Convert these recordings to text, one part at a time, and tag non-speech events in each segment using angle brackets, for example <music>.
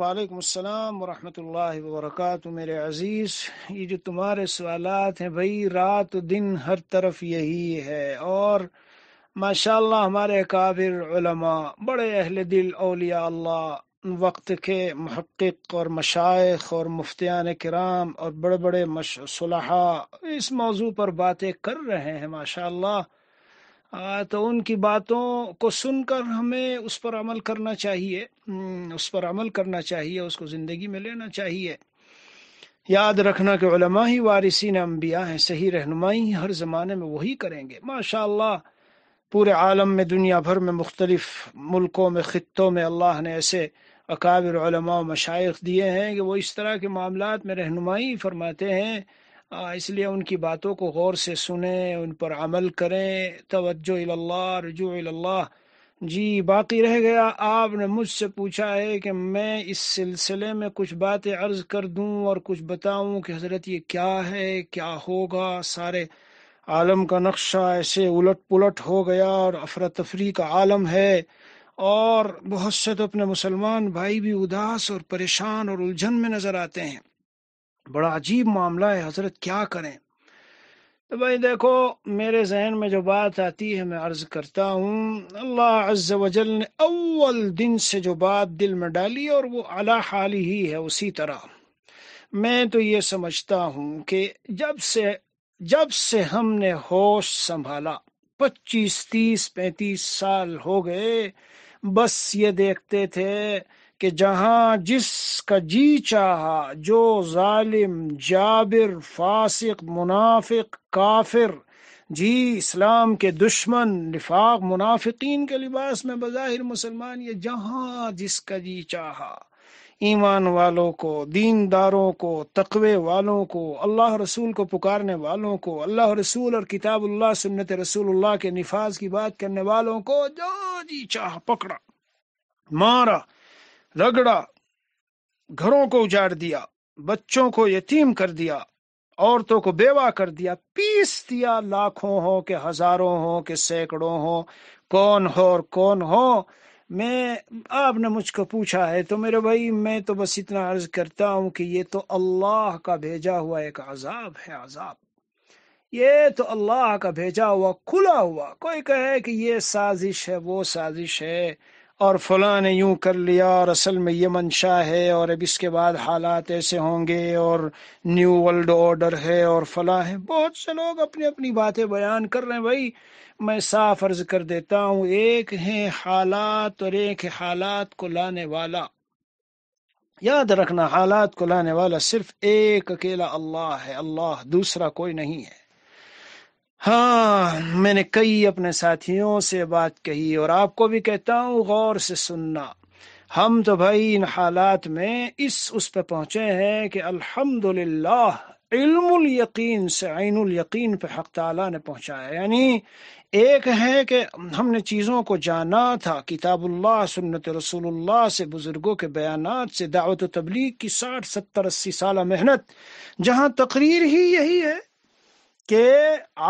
وعلیکم السلام ورحمۃ اللہ وبرکاتہ میرے عزیز یہ جو تمہارے سوالات ہیں بھائی رات دن ہر طرف یہی ہے اور ماشاء اللہ ہمارے کابر علماء بڑے اہل دل اولیاء اللہ وقت کے محقق اور مشائق اور مفتیان کرام اور بڑے بڑے صلاحہ اس موضوع پر باتیں کر رہے ہیں ماشاء اللہ تو ان کی باتوں کو سن کر ہمیں اس پر عمل کرنا چاہیے اس پر عمل کرنا چاہیے اس کو زندگی میں لینا چاہیے یاد رکھنا کہ علماء ہی وارثین انبیاء ہیں صحیح رہنمائی ہر زمانے میں وہی کریں گے ماشاء اللہ پورے عالم میں دنیا بھر میں مختلف ملکوں میں خطوں میں اللہ نے ایسے اکابر علماء و مشائق دیے ہیں کہ وہ اس طرح کے معاملات میں رہنمائی فرماتے ہیں اس لیے ان کی باتوں کو غور سے سنیں ان پر عمل کریں توجہ اللہ رجوع اللہ جی باقی رہ گیا آپ نے مجھ سے پوچھا ہے کہ میں اس سلسلے میں کچھ باتیں عرض کر دوں اور کچھ بتاؤں کہ حضرت یہ کیا ہے کیا ہوگا سارے عالم کا نقشہ ایسے الٹ پلٹ ہو گیا اور افراتفری کا عالم ہے اور بہت سے تو اپنے مسلمان بھائی بھی اداس اور پریشان اور الجھن میں نظر آتے ہیں بڑا عجیب معاملہ ہے حضرت کیا کریں تو بھائی دیکھو میرے ذہن میں جو بات آتی ہے میں عرض کرتا ہوں اللہ عز نے اول دن سے جو بات دل میں ڈالی اور وہ اعلیٰ حالی ہی ہے اسی طرح میں تو یہ سمجھتا ہوں کہ جب سے جب سے ہم نے ہوش سنبھالا پچیس تیس پینتیس سال ہو گئے بس یہ دیکھتے تھے کہ جہاں جس کا جی چاہا جو ظالم جابر فاسق منافق کافر جی اسلام کے دشمن نفاق منافقین کے لباس میں بظاہر مسلمان یہ جہاں جس کا جی چاہا ایمان والوں کو دین داروں کو تقوی والوں کو اللہ رسول کو پکارنے والوں کو اللہ رسول اور کتاب اللہ سنت رسول اللہ کے نفاذ کی بات کرنے والوں کو جو جی چاہ پکڑا مارا رگڑا گھروں کو اجاڑ دیا بچوں کو یتیم کر دیا عورتوں کو بیوہ کر دیا پیس دیا لاکھوں ہو کہ ہزاروں ہو کہ سینکڑوں کون ہو اور کون ہو میں آپ نے مجھ کو پوچھا ہے تو میرے بھائی میں تو بس اتنا عرض کرتا ہوں کہ یہ تو اللہ کا بھیجا ہوا ایک عذاب ہے عذاب یہ تو اللہ کا بھیجا ہوا کھلا ہوا کوئی کہے کہ یہ سازش ہے وہ سازش ہے اور فلاں نے یوں کر لیا اور اصل میں یہ منشا ہے اور اب اس کے بعد حالات ایسے ہوں گے اور نیو ورلڈ آرڈر ہے اور فلاں ہے بہت سے لوگ اپنی اپنی باتیں بیان کر رہے ہیں بھائی میں صاف عرض کر دیتا ہوں ایک ہے حالات اور ایک حالات کو لانے والا یاد رکھنا حالات کو لانے والا صرف ایک اکیلا اللہ ہے اللہ دوسرا کوئی نہیں ہے ہاں میں نے کئی اپنے ساتھیوں سے بات کہی اور آپ کو بھی کہتا ہوں غور سے سننا ہم تو بھائی ان حالات میں اس اس پہ پہنچے ہیں کہ الحمد للہ علم القین سے عین ال یقین پہ حق تعالیٰ نے پہنچایا یعنی ایک ہے کہ ہم نے چیزوں کو جانا تھا کتاب اللہ سنت رسول اللہ سے بزرگوں کے بیانات سے دعوت و تبلیغ کی ساٹھ ستر اسی سالہ محنت جہاں تقریر ہی یہی ہے کہ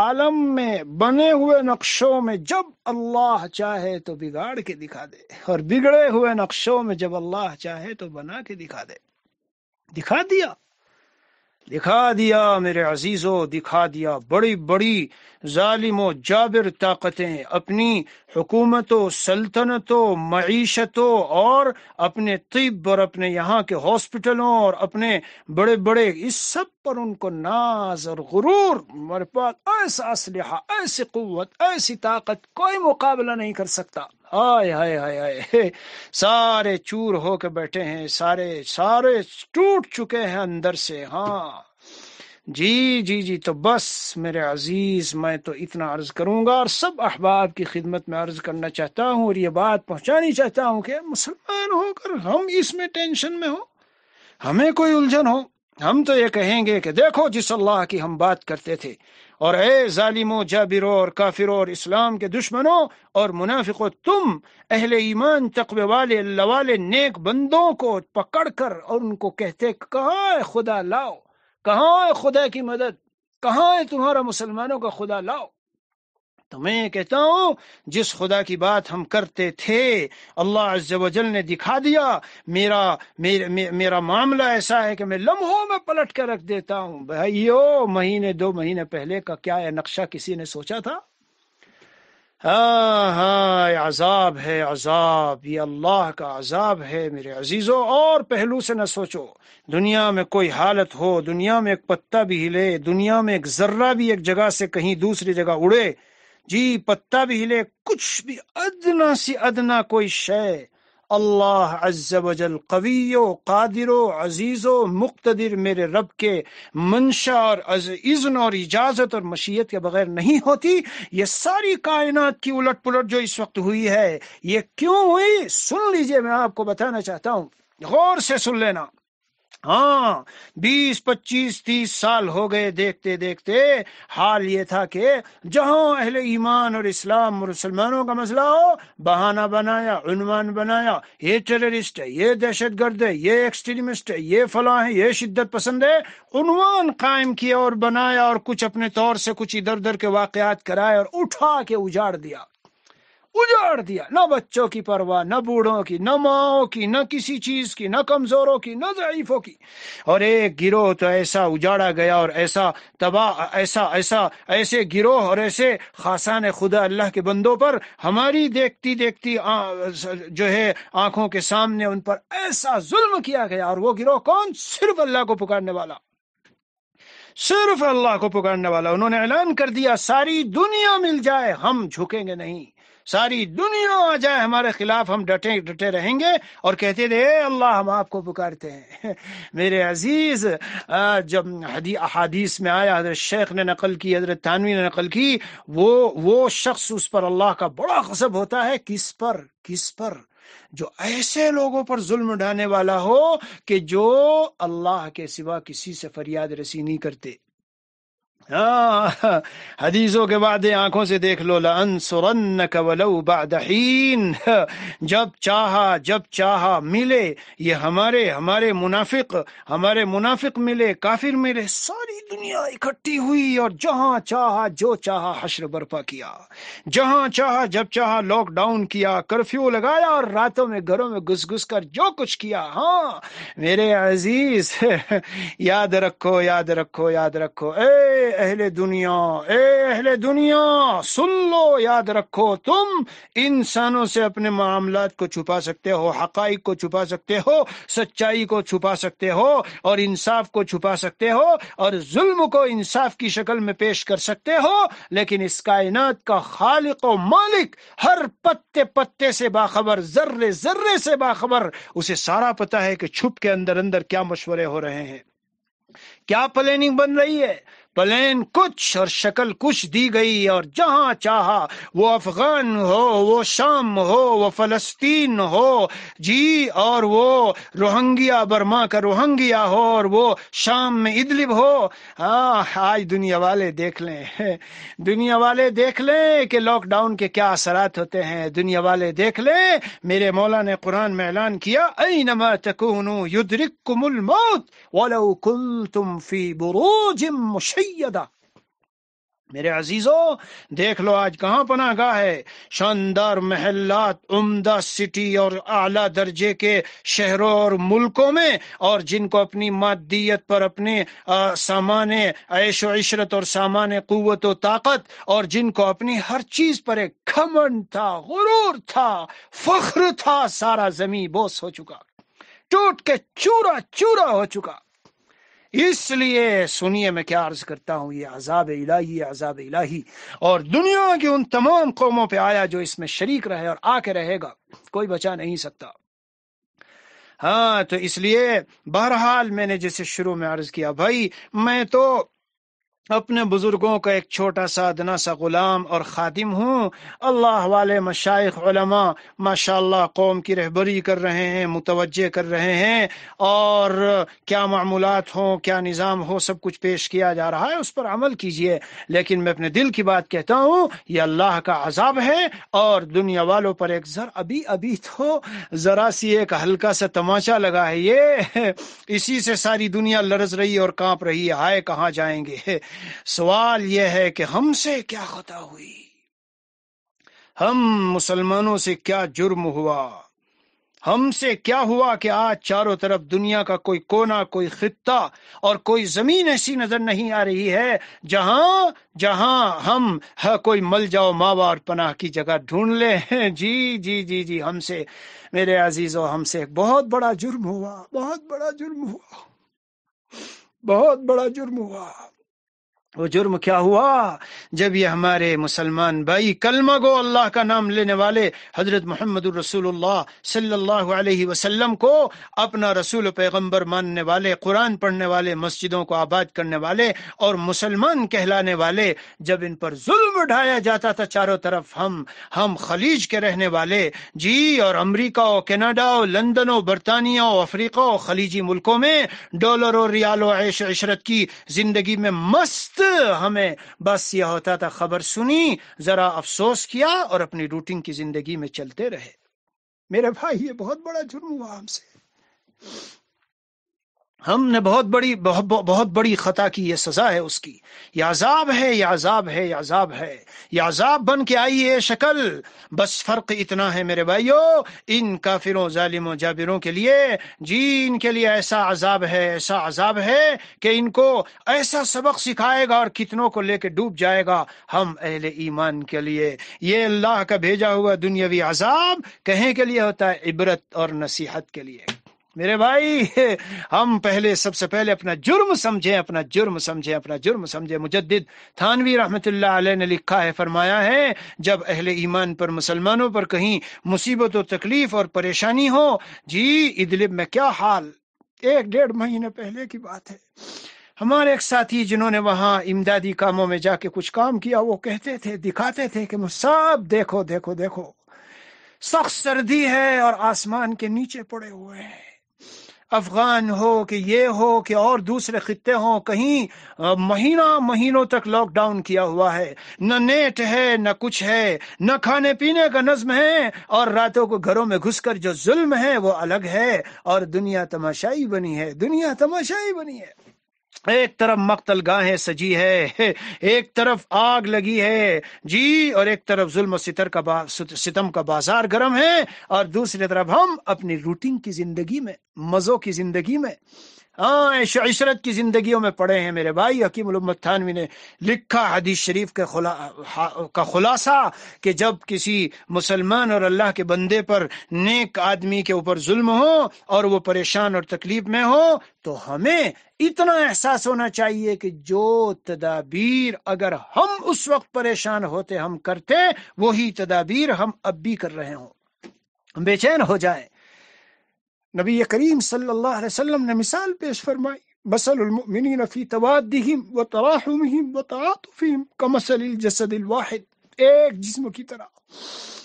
عالم میں بنے ہوئے نقشوں میں جب اللہ چاہے تو بگاڑ کے دکھا دے اور بگڑے ہوئے نقشوں میں جب اللہ چاہے تو بنا کے دکھا دے دکھا دیا دکھا دیا میرے عزیزو دکھا دیا بڑی بڑی ظالم و جابر طاقتیں اپنی حکومتوں سلطنتوں معیشتوں اور اپنے طیب اور اپنے یہاں کے ہاسپٹلوں اور اپنے بڑے بڑے اس سب پر ان کو ناز اور غرور پاس ایسا اسلحہ ایسی قوت ایسی طاقت کوئی مقابلہ نہیں کر سکتا ہائے ہائے ہائے ہائے <laughs> سارے چور ہو کے بیٹھے ہیں سارے سارے ٹوٹ چکے ہیں اندر سے ہاں جی جی جی تو بس میرے عزیز میں تو اتنا عرض کروں گا اور سب احباب کی خدمت میں عرض کرنا چاہتا ہوں اور یہ بات پہنچانی چاہتا ہوں کہ مسلمان ہو کر ہم اس میں ٹینشن میں ہو ہمیں کوئی الجھن ہو ہم تو یہ کہیں گے کہ دیکھو جس اللہ کی ہم بات کرتے تھے اور اے ظالم و جابر اور کافر اور اسلام کے دشمنوں اور منافق تم اہل ایمان تقوی والے اللہ والے نیک بندوں کو پکڑ کر اور ان کو کہتے کہاں ہے خدا لاؤ کہاں ہے خدا کی مدد کہاں ہے تمہارا مسلمانوں کا خدا لاؤ تو میں کہتا ہوں جس خدا کی بات ہم کرتے تھے اللہ عز و جل نے دکھا دیا میرا میرا, میرا معاملہ ایسا ہے کہ میں لمحوں میں پلٹ کے رکھ دیتا ہوں بھائیو مہینے دو مہینے پہلے کا کیا ہے نقشہ کسی نے سوچا تھا ہاں ہاں عذاب ہے عذاب یہ اللہ کا عذاب ہے میرے عزیزوں اور پہلو سے نہ سوچو دنیا میں کوئی حالت ہو دنیا میں ایک پتا بھی ہلے دنیا میں ایک ذرہ بھی ایک جگہ سے کہیں دوسری جگہ اڑے جی پتا بھی ہلے کچھ بھی ادنا سی ادنا کوئی شے اللہ عز و جل قوی و قادر و عزیز و مقتدر میرے رب کے منشا اور اذن اور اجازت اور مشیت کے بغیر نہیں ہوتی یہ ساری کائنات کی الٹ پلٹ جو اس وقت ہوئی ہے یہ کیوں ہوئی سن لیجئے میں آپ کو بتانا چاہتا ہوں غور سے سن لینا ہاں بیس پچیس تیس سال ہو گئے دیکھتے دیکھتے حال یہ تھا کہ جہاں اہل ایمان اور اسلام اور مسلمانوں کا مسئلہ ہو بہانہ بنایا عنوان بنایا یہ ٹیررسٹ ہے یہ دہشت گرد ہے یہ ایکسٹریمسٹ ہے یہ فلاں ہے یہ شدت پسند ہے عنوان قائم کیا اور بنایا اور کچھ اپنے طور سے کچھ ادھر ادھر کے واقعات کرائے اور اٹھا کے اجاڑ دیا اجاڑ دیا نہ بچوں کی پرواہ نہ بوڑھوں کی نہ ماؤں کی نہ کسی چیز کی نہ کمزوروں کی نہ ضعیفوں کی اور ایک گروہ تو ایسا اجاڑا گیا اور ایسا تباہ ایسا ایسا ایسے گروہ اور ایسے خاصان خدا اللہ کے بندوں پر ہماری دیکھتی دیکھتی جو ہے آنکھوں کے سامنے ان پر ایسا ظلم کیا گیا اور وہ گروہ کون صرف اللہ کو پکارنے والا صرف اللہ کو پکارنے والا انہوں نے اعلان کر دیا ساری دنیا مل جائے ہم جھکیں گے نہیں ساری دنیا آ جائے ہمارے خلاف ہم ڈٹے ڈٹے رہیں گے اور کہتے تھے اے اللہ ہم آپ کو پکارتے ہیں <laughs> میرے عزیز جب احادیث میں آیا حضرت شیخ نے نقل کی حضرت تانوی نے نقل کی وہ شخص اس پر اللہ کا بڑا قصب ہوتا ہے کس پر کس پر جو ایسے لوگوں پر ظلم اڑانے والا ہو کہ جو اللہ کے سوا کسی سے فریاد رسی نہیں کرتے حدیثوں کے بعد آنکھوں سے دیکھ لو لن حین <laughs> جب چاہا جب چاہا ملے یہ ہمارے ہمارے منافق ہمارے منافق ملے کافر میرے ساری دنیا اکٹھی ہوئی اور جہاں چاہا جو چاہا حشر برپا کیا جہاں چاہا جب چاہا لاک ڈاؤن کیا کرفیو لگایا اور راتوں میں گھروں میں گھس گھس کر جو کچھ کیا ہاں میرے عزیز <laughs> یاد رکھو یاد رکھو یاد رکھو اے اہل دنیا اے اہل دنیا سن لو یاد رکھو تم انسانوں سے اپنے معاملات کو چھپا سکتے ہو حقائق کو چھپا سکتے ہو سچائی کو چھپا سکتے ہو اور انصاف کو چھپا سکتے ہو اور ظلم کو انصاف کی شکل میں پیش کر سکتے ہو لیکن اس کائنات کا خالق و مالک ہر پتے پتے سے باخبر ذرے ذرے سے باخبر اسے سارا پتا ہے کہ چھپ کے اندر اندر کیا مشورے ہو رہے ہیں کیا پلاننگ بن رہی ہے پلین کچھ اور شکل کچھ دی گئی اور جہاں چاہا وہ افغان ہو وہ شام ہو وہ فلسطین ہو جی اور وہ روہنگیا برما کا روہنگیا ہو اور وہ شام میں ادلب ہو ہاں آج دنیا والے دیکھ لیں <laughs> دنیا والے دیکھ لیں کہ لاک ڈاؤن کے کیا اثرات ہوتے ہیں دنیا والے دیکھ لیں میرے مولا نے قرآن میں اعلان کیا اے تکونو یدرککم الموت ولو کل تم فی مشی سیدہ میرے عزیزو دیکھ لو آج کہاں پناہ گاہ ہے شاندار محلات عمدہ سٹی اور اعلی درجے کے شہروں اور ملکوں میں اور جن کو اپنی مادیت پر اپنے سامان عیش و عشرت اور سامان قوت و طاقت اور جن کو اپنی ہر چیز پر ایک کھمن تھا غرور تھا فخر تھا سارا زمین بوس ہو چکا ٹوٹ کے چورا چورا ہو چکا اس لیے سنیے میں کیا عرض کرتا ہوں یہ عذاب الہی عذاب الہی اور دنیا کی ان تمام قوموں پہ آیا جو اس میں شریک رہے اور آ کے رہے گا کوئی بچا نہیں سکتا ہاں تو اس لیے بہرحال میں نے جیسے شروع میں عرض کیا بھائی میں تو اپنے بزرگوں کا ایک چھوٹا سا دنا سا غلام اور خادم ہوں اللہ والے مشائق علماء ماشاء اللہ قوم کی رہبری کر رہے ہیں متوجہ کر رہے ہیں اور کیا معمولات ہوں کیا نظام ہو سب کچھ پیش کیا جا رہا ہے اس پر عمل کیجئے لیکن میں اپنے دل کی بات کہتا ہوں یہ اللہ کا عذاب ہے اور دنیا والوں پر ایک ذر ابھی ابھی تو ذرا سی ایک ہلکا سا تماشا لگا ہے یہ <laughs> اسی سے ساری دنیا لرز رہی اور کانپ رہی ہے ہائے کہاں جائیں گے سوال یہ ہے کہ ہم سے کیا خطا ہوئی ہم مسلمانوں سے کیا جرم ہوا ہم سے کیا ہوا کہ آج چاروں طرف دنیا کا کوئی کونا کوئی خطہ اور کوئی زمین ایسی نظر نہیں آ رہی ہے جہاں جہاں ہم ہاں کوئی مل جاؤ ماوا اور پناہ کی جگہ ڈھونڈ لے <laughs> جی جی جی جی ہم سے میرے عزیز و ہم سے بہت بڑا جرم ہوا بہت بڑا جرم ہوا بہت بڑا جرم ہوا وہ جرم کیا ہوا جب یہ ہمارے مسلمان بھائی کلمہ گو اللہ کا نام لینے والے حضرت محمد الرسول اللہ صلی اللہ علیہ وسلم کو اپنا رسول و پیغمبر ماننے والے قرآن پڑھنے والے مسجدوں کو آباد کرنے والے اور مسلمان کہلانے والے جب ان پر ظلم اٹھایا جاتا تھا چاروں طرف ہم ہم خلیج کے رہنے والے جی اور امریکہ اور کینیڈا اور لندن اور برطانیہ اور افریقہ اور خلیجی ملکوں میں ڈالر ریال و عیش عشرت کی زندگی میں مست ہمیں بس یہ ہوتا تھا خبر سنی ذرا افسوس کیا اور اپنی روٹین کی زندگی میں چلتے رہے میرے بھائی یہ بہت بڑا جرم ہوا ہم سے ہم نے بہت بڑی بہت بہت بڑی خطا کی یہ سزا ہے اس کی یا عذاب ہے یا عذاب ہے یا عذاب ہے یا عذاب بن کے آئی ہے شکل بس فرق اتنا ہے میرے بھائیوں ان کافروں ظالم و جابروں کے لیے جی ان کے لیے ایسا عذاب ہے ایسا عذاب ہے کہ ان کو ایسا سبق سکھائے گا اور کتنوں کو لے کے ڈوب جائے گا ہم اہل ایمان کے لیے یہ اللہ کا بھیجا ہوا دنیاوی عذاب کہیں کے لیے ہوتا ہے عبرت اور نصیحت کے لیے میرے بھائی ہم پہلے سب سے پہلے اپنا جرم سمجھے اپنا جرم سمجھے اپنا جرم سمجھے تھانوی رحمت اللہ علیہ نے لکھا ہے فرمایا ہے جب اہل ایمان پر مسلمانوں پر کہیں مصیبت و تکلیف اور پریشانی ہو جی ادلب میں کیا حال ایک ڈیڑھ مہینہ پہلے کی بات ہے ہمارے ایک ساتھی جنہوں نے وہاں امدادی کاموں میں جا کے کچھ کام کیا وہ کہتے تھے دکھاتے تھے کہ سب دیکھو دیکھو دیکھو سخت سردی ہے اور آسمان کے نیچے پڑے ہوئے ہیں افغان ہو کہ یہ ہو کہ اور دوسرے خطے ہوں کہیں مہینہ مہینوں تک لاک ڈاؤن کیا ہوا ہے نہ نیٹ ہے نہ کچھ ہے نہ کھانے پینے کا نظم ہے اور راتوں کو گھروں میں گھس کر جو ظلم ہے وہ الگ ہے اور دنیا تماشائی بنی ہے دنیا تماشائی بنی ہے ایک طرف مقتل گاہیں سجی ہے ایک طرف آگ لگی ہے جی اور ایک طرف ظلم و ستر کا با... ستم کا بازار گرم ہے اور دوسری طرف ہم اپنی روٹین کی زندگی میں مزوں کی زندگی میں ہاں و عشرت کی زندگیوں میں پڑے ہیں میرے بھائی حکیم الامت تھانوی نے لکھا حدیث شریف کے خلا... کا خلاصہ کہ جب کسی مسلمان اور اللہ کے بندے پر نیک آدمی کے اوپر ظلم ہو اور وہ پریشان اور تکلیف میں ہو تو ہمیں اتنا احساس ہونا چاہیے کہ جو تدابیر اگر ہم اس وقت پریشان ہوتے ہم کرتے وہی تدابیر ہم اب بھی کر رہے ہوں بے چین ہو جائیں نبی کریم صلی اللہ علیہ وسلم نے مثال پیش فرمائی مثل المؤمنین فی توادہم و تراحمہم و تعاطفہم کمثل الجسد الواحد ایک جسم کی طرح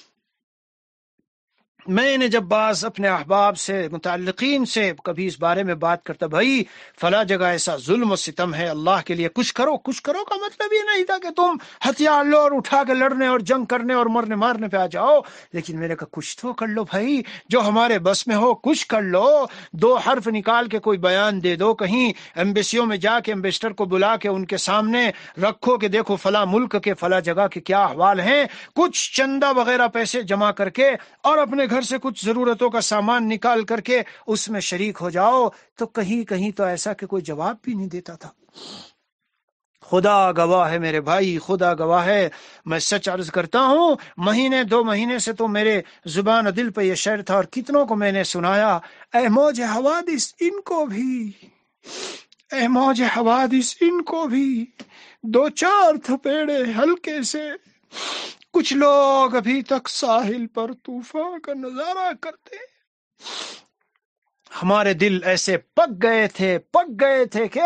میں نے جب بعض اپنے احباب سے متعلقین سے کبھی اس بارے میں بات کرتا بھائی فلاں جگہ ایسا ظلم و ستم ہے اللہ کے لیے کچھ کرو کچھ کرو کا مطلب یہ نہیں تھا کہ تم ہتھیار لو اور اٹھا کے لڑنے اور جنگ کرنے اور مرنے مارنے پہ آ جاؤ لیکن میں نے کہا کچھ تو کر لو بھائی جو ہمارے بس میں ہو کچھ کر لو دو حرف نکال کے کوئی بیان دے دو کہیں ایمبیسیوں میں جا کے امبیسڈر کو بلا کے ان کے سامنے رکھو کہ دیکھو فلاں ملک کے فلاں جگہ کے کیا احوال ہیں کچھ چندہ وغیرہ پیسے جمع کر کے اور اپنے گھر سے کچھ ضرورتوں کا سامان نکال کر کے اس میں شریک ہو جاؤ تو کہیں کہیں تو ایسا کہ کوئی جواب بھی نہیں دیتا تھا خدا گواہ ہے میرے بھائی خدا گواہ ہے میں سچ عرض کرتا ہوں مہینے دو مہینے سے تو میرے زبان دل پہ یہ شعر تھا اور کتنوں کو میں نے سنایا اے موج حوادث ان کو بھی اے موج حوادث ان کو بھی دو چار تھپیڑے ہلکے سے کچھ لوگ ابھی تک ساحل پر طوفان کا نظارہ کرتے ہمارے دل ایسے پک گئے تھے تھے پک گئے کہ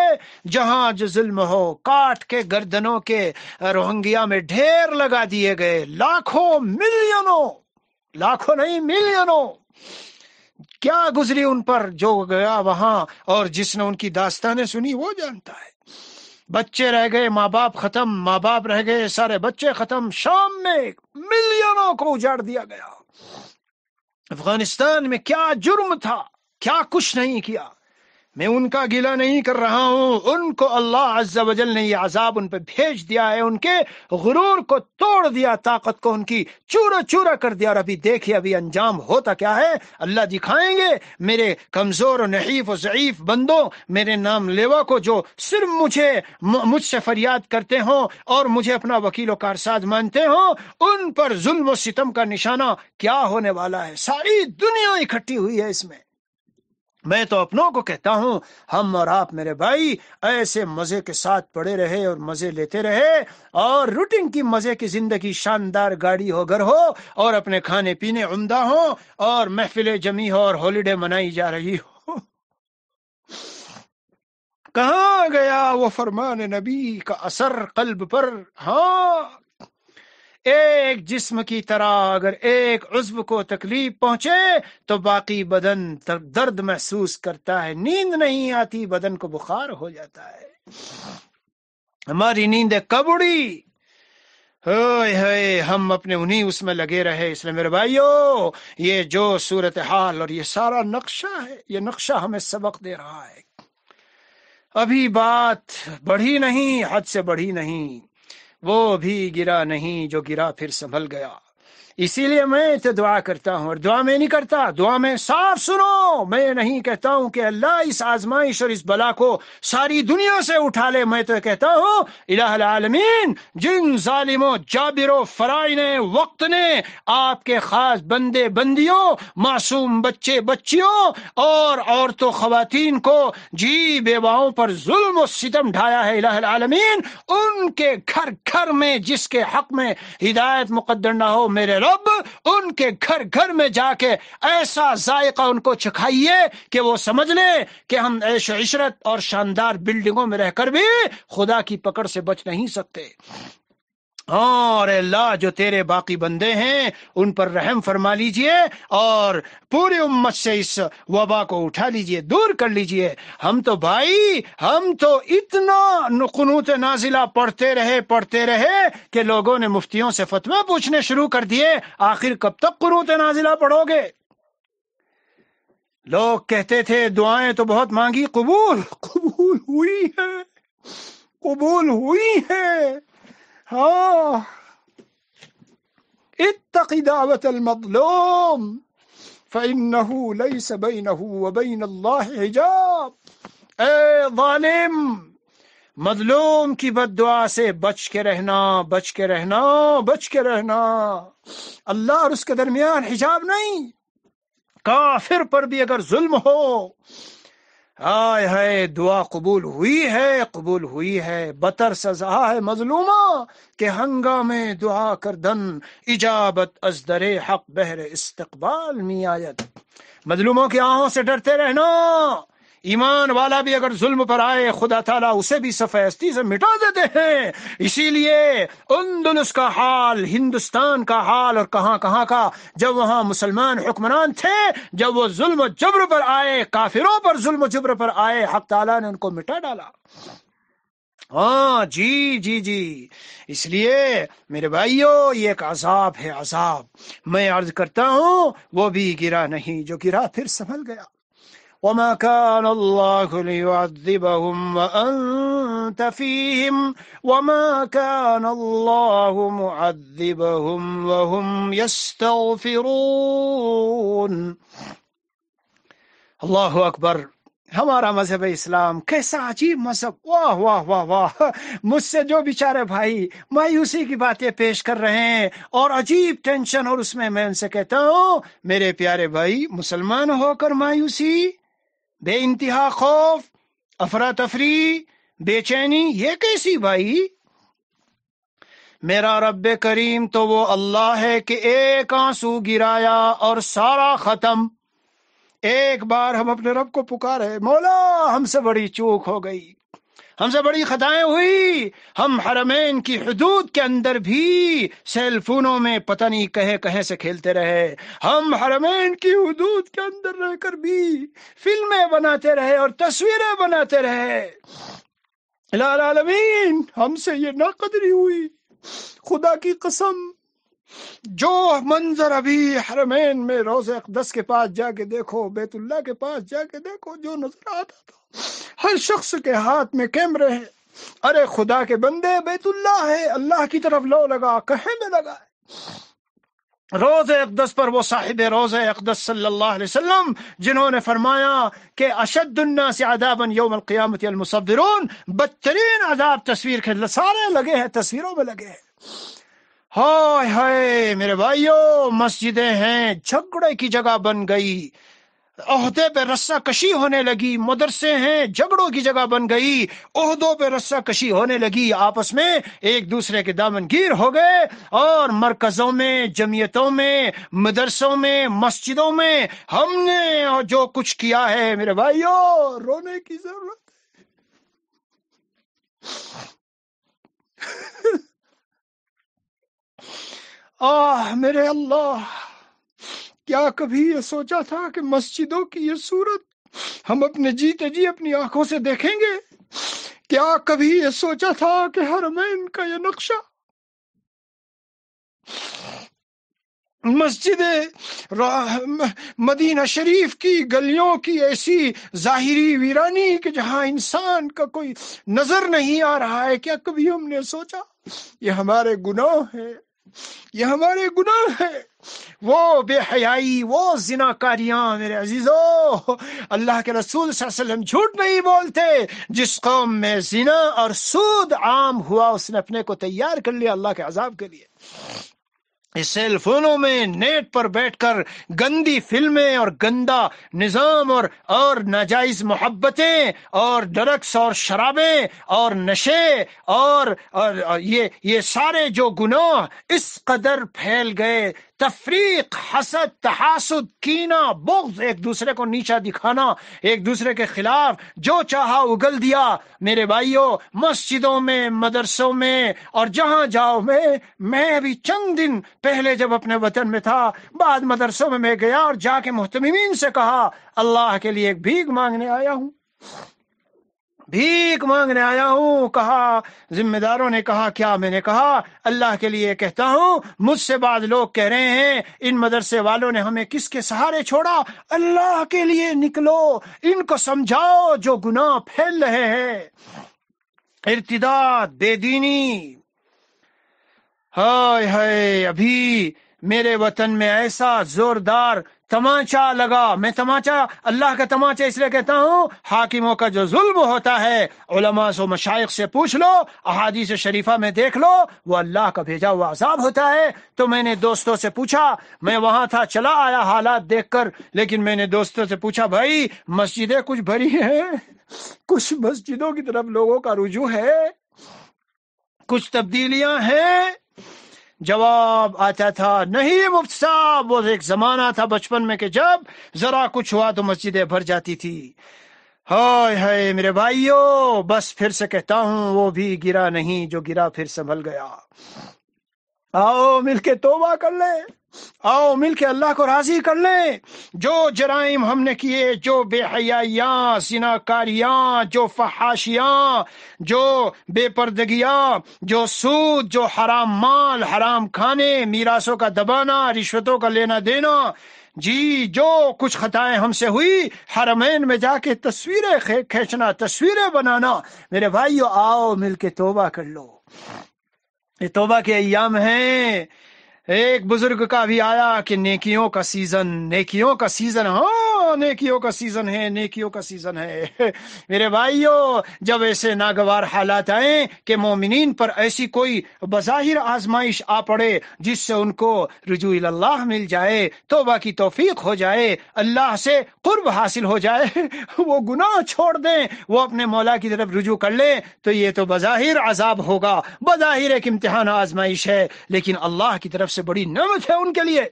جہاں جو ظلم ہو کاٹ کے گردنوں کے روہنگیا میں ڈھیر لگا دیے گئے لاکھوں ملینوں لاکھوں نہیں ملینوں کیا گزری ان پر جو گیا وہاں اور جس نے ان کی داستانیں سنی وہ جانتا ہے بچے رہ گئے ماں باپ ختم ماں باپ رہ گئے سارے بچے ختم شام میں ملینوں کو اجاڑ دیا گیا افغانستان میں کیا جرم تھا کیا کچھ نہیں کیا میں ان کا گلا نہیں کر رہا ہوں ان کو اللہ عز و جل نے یہ عذاب ان پہ بھیج دیا ہے ان کے غرور کو توڑ دیا طاقت کو ان کی چورا چورا کر دیا اور ابھی دیکھیں ابھی انجام ہوتا کیا ہے اللہ دکھائیں گے میرے کمزور و نحیف و ضعیف بندوں میرے نام لیوا کو جو صرف مجھے مجھ سے فریاد کرتے ہوں اور مجھے اپنا وکیل و کارساز مانتے ہوں ان پر ظلم و ستم کا نشانہ کیا ہونے والا ہے ساری دنیا اکٹھی ہوئی ہے اس میں میں تو اپنوں کو کہتا ہوں ہم اور آپ میرے بھائی ایسے مزے کے ساتھ پڑے رہے اور مزے لیتے رہے اور کی کی مزے زندگی شاندار گاڑی ہو گھر ہو اور اپنے کھانے پینے عمدہ ہو اور محفل جمی ہو اور ہولیڈے منائی جا رہی ہو کہاں گیا وہ فرمان نبی کا اثر قلب پر ہاں ایک جسم کی طرح اگر ایک عزب کو تکلیف پہنچے تو باقی بدن درد محسوس کرتا ہے نیند نہیں آتی بدن کو بخار ہو جاتا ہے ہماری نیند کبڑی ہم اپنے انہی اس میں لگے رہے اس لیے میرے بھائیو یہ جو صورتحال اور یہ سارا نقشہ ہے یہ نقشہ ہمیں سبق دے رہا ہے ابھی بات بڑھی نہیں حد سے بڑھی نہیں وہ بھی گرا نہیں جو گرا پھر سنبھل گیا اسی لیے میں تو دعا کرتا ہوں اور دعا میں نہیں کرتا دعا میں صاف سنو میں نہیں کہتا ہوں کہ اللہ اس آزمائش اور اس بلا کو ساری دنیا سے اٹھا لے میں تو کہتا ہوں الہ العالمین جن ظالموں و فرائن وقت نے آپ کے خاص بندے بندیوں معصوم بچے بچیوں اور عورتوں خواتین کو جی بیواؤں پر ظلم و ستم ڈھایا ہے الہ العالمین ان کے گھر گھر میں جس کے حق میں ہدایت مقدر نہ ہو میرے رب ان کے گھر گھر میں جا کے ایسا ذائقہ ان کو چکھائیے کہ وہ سمجھ لیں کہ ہم و عشرت اور شاندار بلڈنگوں میں رہ کر بھی خدا کی پکڑ سے بچ نہیں سکتے اور اللہ جو تیرے باقی بندے ہیں ان پر رحم فرما لیجئے اور پوری امت سے اس وبا کو اٹھا لیجئے دور کر لیجئے ہم تو بھائی ہم تو اتنا قنوت نازلہ پڑھتے رہے پڑھتے رہے کہ لوگوں نے مفتیوں سے فتوے پوچھنے شروع کر دیے آخر کب تک قنوت نازلہ پڑھو گے لوگ کہتے تھے دعائیں تو بہت مانگی قبول قبول ہوئی ہے قبول ہوئی ہے اتق دعوة المظلوم فإنه ليس بينه وبين الله حجاب اے ظالم مظلوم کی بد دعا سے بچ کے رہنا بچ کے رہنا بچ کے رہنا اللہ اور اس کے درمیان حجاب نہیں کافر پر بھی اگر ظلم ہو آئے ہے دعا قبول ہوئی ہے قبول ہوئی ہے بتر سزا ہے مظلومہ کہ ہنگامے دعا کر دن ایجابت از در حق بہر استقبال آیت مظلوموں کی آہوں سے ڈرتے رہنا ایمان والا بھی اگر ظلم پر آئے خدا تعالیٰ اسے بھی سفیستی سے مٹا دیتے ہیں اسی لیے کا حال ہندوستان کا حال اور کہاں کہاں کا جب وہاں مسلمان حکمران تھے جب وہ ظلم و جبر پر آئے کافروں پر ظلم و جبر پر آئے حق تعالیٰ نے ان کو مٹا ڈالا ہاں جی جی جی اس لیے میرے بھائیو یہ ایک عذاب ہے عذاب میں عرض کرتا ہوں وہ بھی گرا نہیں جو گرا پھر سنبھل گیا وما كان الله ليعذبهم وأنت فيهم وما كان الله معذبهم وهم يستغفرون اللہ اکبر ہمارا مذہب اسلام کیسا عجیب مذہب واہ واہ واہ واہ مجھ سے جو بیچارے بھائی مایوسی کی باتیں پیش کر رہے ہیں اور عجیب ٹینشن اور اس میں میں ان سے کہتا ہوں میرے پیارے بھائی مسلمان ہو کر مایوسی بے انتہا خوف افراتفری بے چینی یہ کیسی بھائی میرا رب کریم تو وہ اللہ ہے کہ ایک آنسو گرایا اور سارا ختم ایک بار ہم اپنے رب کو پکارے مولا ہم سے بڑی چوک ہو گئی ہم سے بڑی خطائیں ہوئی ہم حرمین کی حدود کے اندر بھی سیل فونوں میں پتہ نہیں کہے کہے سے کھیلتے رہے ہم حرمین کی حدود کے اندر رہ کر بھی فلمیں بناتے رہے اور تصویریں بناتے رہے العالمین ہم سے یہ ناقدری ہوئی خدا کی قسم جو منظر ابھی حرمین میں روز اقدس کے پاس جا کے دیکھو بیت اللہ کے پاس جا کے دیکھو جو نظر آتا تھا ہر شخص کے ہاتھ میں کیمرے ہیں ارے خدا کے بندے بیت اللہ ہے اللہ کی طرف لو لگا کہیں میں لگا ہے روز اقدس پر وہ صاحب روز اقدس صلی اللہ علیہ وسلم جنہوں نے فرمایا کہ اشد الناس عذابا یوم القیامت المصبرون بدترین عذاب تصویر کے سارے لگے ہیں تصویروں میں لگے ہیں ہائے ہائے میرے بھائیو مسجدیں ہیں جھگڑے کی جگہ بن گئی عہدے پہ رسا کشی ہونے لگی مدرسے ہیں جگڑوں کی جگہ بن گئی عہدوں پہ رسا کشی ہونے لگی آپس میں ایک دوسرے کے دامن گیر ہو گئے اور مرکزوں میں جمعیتوں میں مدرسوں میں مسجدوں میں ہم نے جو کچھ کیا ہے میرے بھائیو رونے کی ضرورت ہے <laughs> آہ میرے اللہ کیا کبھی یہ سوچا تھا کہ مسجدوں کی یہ صورت ہم اپنے جیتے جی اپنی آنکھوں سے دیکھیں گے کیا کبھی یہ سوچا تھا کہ ہر مین کا یہ نقشہ مسجد مدینہ شریف کی گلیوں کی ایسی ظاہری ویرانی کہ جہاں انسان کا کوئی نظر نہیں آ رہا ہے کیا کبھی ہم نے سوچا یہ ہمارے گناہ ہے یہ ہمارے گناہ ہے وہ بے حیائی وہ زنا کاریاں میرے عزیزو اللہ کے رسول صلی اللہ علیہ وسلم جھوٹ نہیں بولتے جس قوم میں زنا اور سود عام ہوا اس نے اپنے کو تیار کر لیا اللہ کے عذاب کے لیے سیل فونوں میں نیٹ پر بیٹھ کر گندی فلمیں اور گندا نظام اور اور ناجائز محبتیں اور ڈرگس اور شرابیں اور نشے اور, اور, اور یہ یہ سارے جو گناہ اس قدر پھیل گئے تفریق حسد تحاسد کینا بغض ایک دوسرے کو نیچا دکھانا ایک دوسرے کے خلاف جو چاہا اگل دیا میرے بھائیوں مسجدوں میں مدرسوں میں اور جہاں جاؤ میں میں بھی چند دن پہلے جب اپنے وطن میں تھا بعد مدرسوں میں میں گیا اور جا کے محتمین سے کہا اللہ کے لیے ایک بھیگ مانگنے آیا ہوں بھیک مانگنے آیا ہوں کہا کہا کہا ذمہ داروں نے نے کیا میں اللہ کے لیے کہتا ہوں مجھ سے بعض لوگ کہہ رہے ہیں ان مدرسے والوں نے ہمیں کس کے سہارے چھوڑا اللہ کے لیے نکلو ان کو سمجھاؤ جو گناہ پھیل رہے ہیں ارتدا بے دینی ہائے ہائے ابھی میرے وطن میں ایسا زوردار تماچا لگا میں تماچا اللہ کا تماچا اس لیے کہتا ہوں حاکموں کا جو ظلم ہوتا ہے علماء مشائق سے پوچھ لو احادیث شریفہ میں دیکھ لو وہ اللہ کا بھیجا ہوا عذاب ہوتا ہے تو میں نے دوستوں سے پوچھا میں وہاں تھا چلا آیا حالات دیکھ کر لیکن میں نے دوستوں سے پوچھا بھائی مسجدیں کچھ بھری ہیں کچھ مسجدوں کی طرف لوگوں کا رجوع ہے کچھ تبدیلیاں ہیں جواب آتا تھا نہیں مفت صاحب وہ ایک زمانہ تھا بچپن میں کہ جب ذرا کچھ ہوا تو مسجدیں بھر جاتی تھی ہائے ہائے میرے بھائیو بس پھر سے کہتا ہوں وہ بھی گرا نہیں جو گرا پھر سنبھل گیا آؤ مل کے توبہ کر لیں آؤ مل کے اللہ کو راضی کر لیں جو جرائم ہم نے کیے جو بے حیاں سنا کاریاں جو فحاشیاں جو بے پردگیاں جو سود جو حرام مال حرام کھانے میراثوں کا دبانا رشوتوں کا لینا دینا جی جو کچھ خطائیں ہم سے ہوئی حرمین میں جا کے تصویریں کھینچنا تصویریں بنانا میرے بھائیو آؤ مل کے توبہ کر لو یہ توبہ کے ایام ہیں ایک بزرگ کا بھی آیا کہ نیکیوں کا سیزن نیکیوں کا سیزن ہاں نیکیوں کا سیزن ہے نیکیوں کا سیزن ہے <laughs> میرے بھائیو جب ایسے ناگوار حالات آئیں کہ مومنین پر ایسی کوئی بظاہر آزمائش آ پڑے جس سے ان کو رجوع اللہ مل جائے توبہ کی توفیق ہو جائے اللہ سے قرب حاصل ہو جائے <laughs> وہ گناہ چھوڑ دیں وہ اپنے مولا کی طرف رجوع کر لیں تو یہ تو بظاہر عذاب ہوگا بظاہر ایک امتحان آزمائش ہے لیکن اللہ کی طرف سے بڑی نعمت ہے ان کے لیے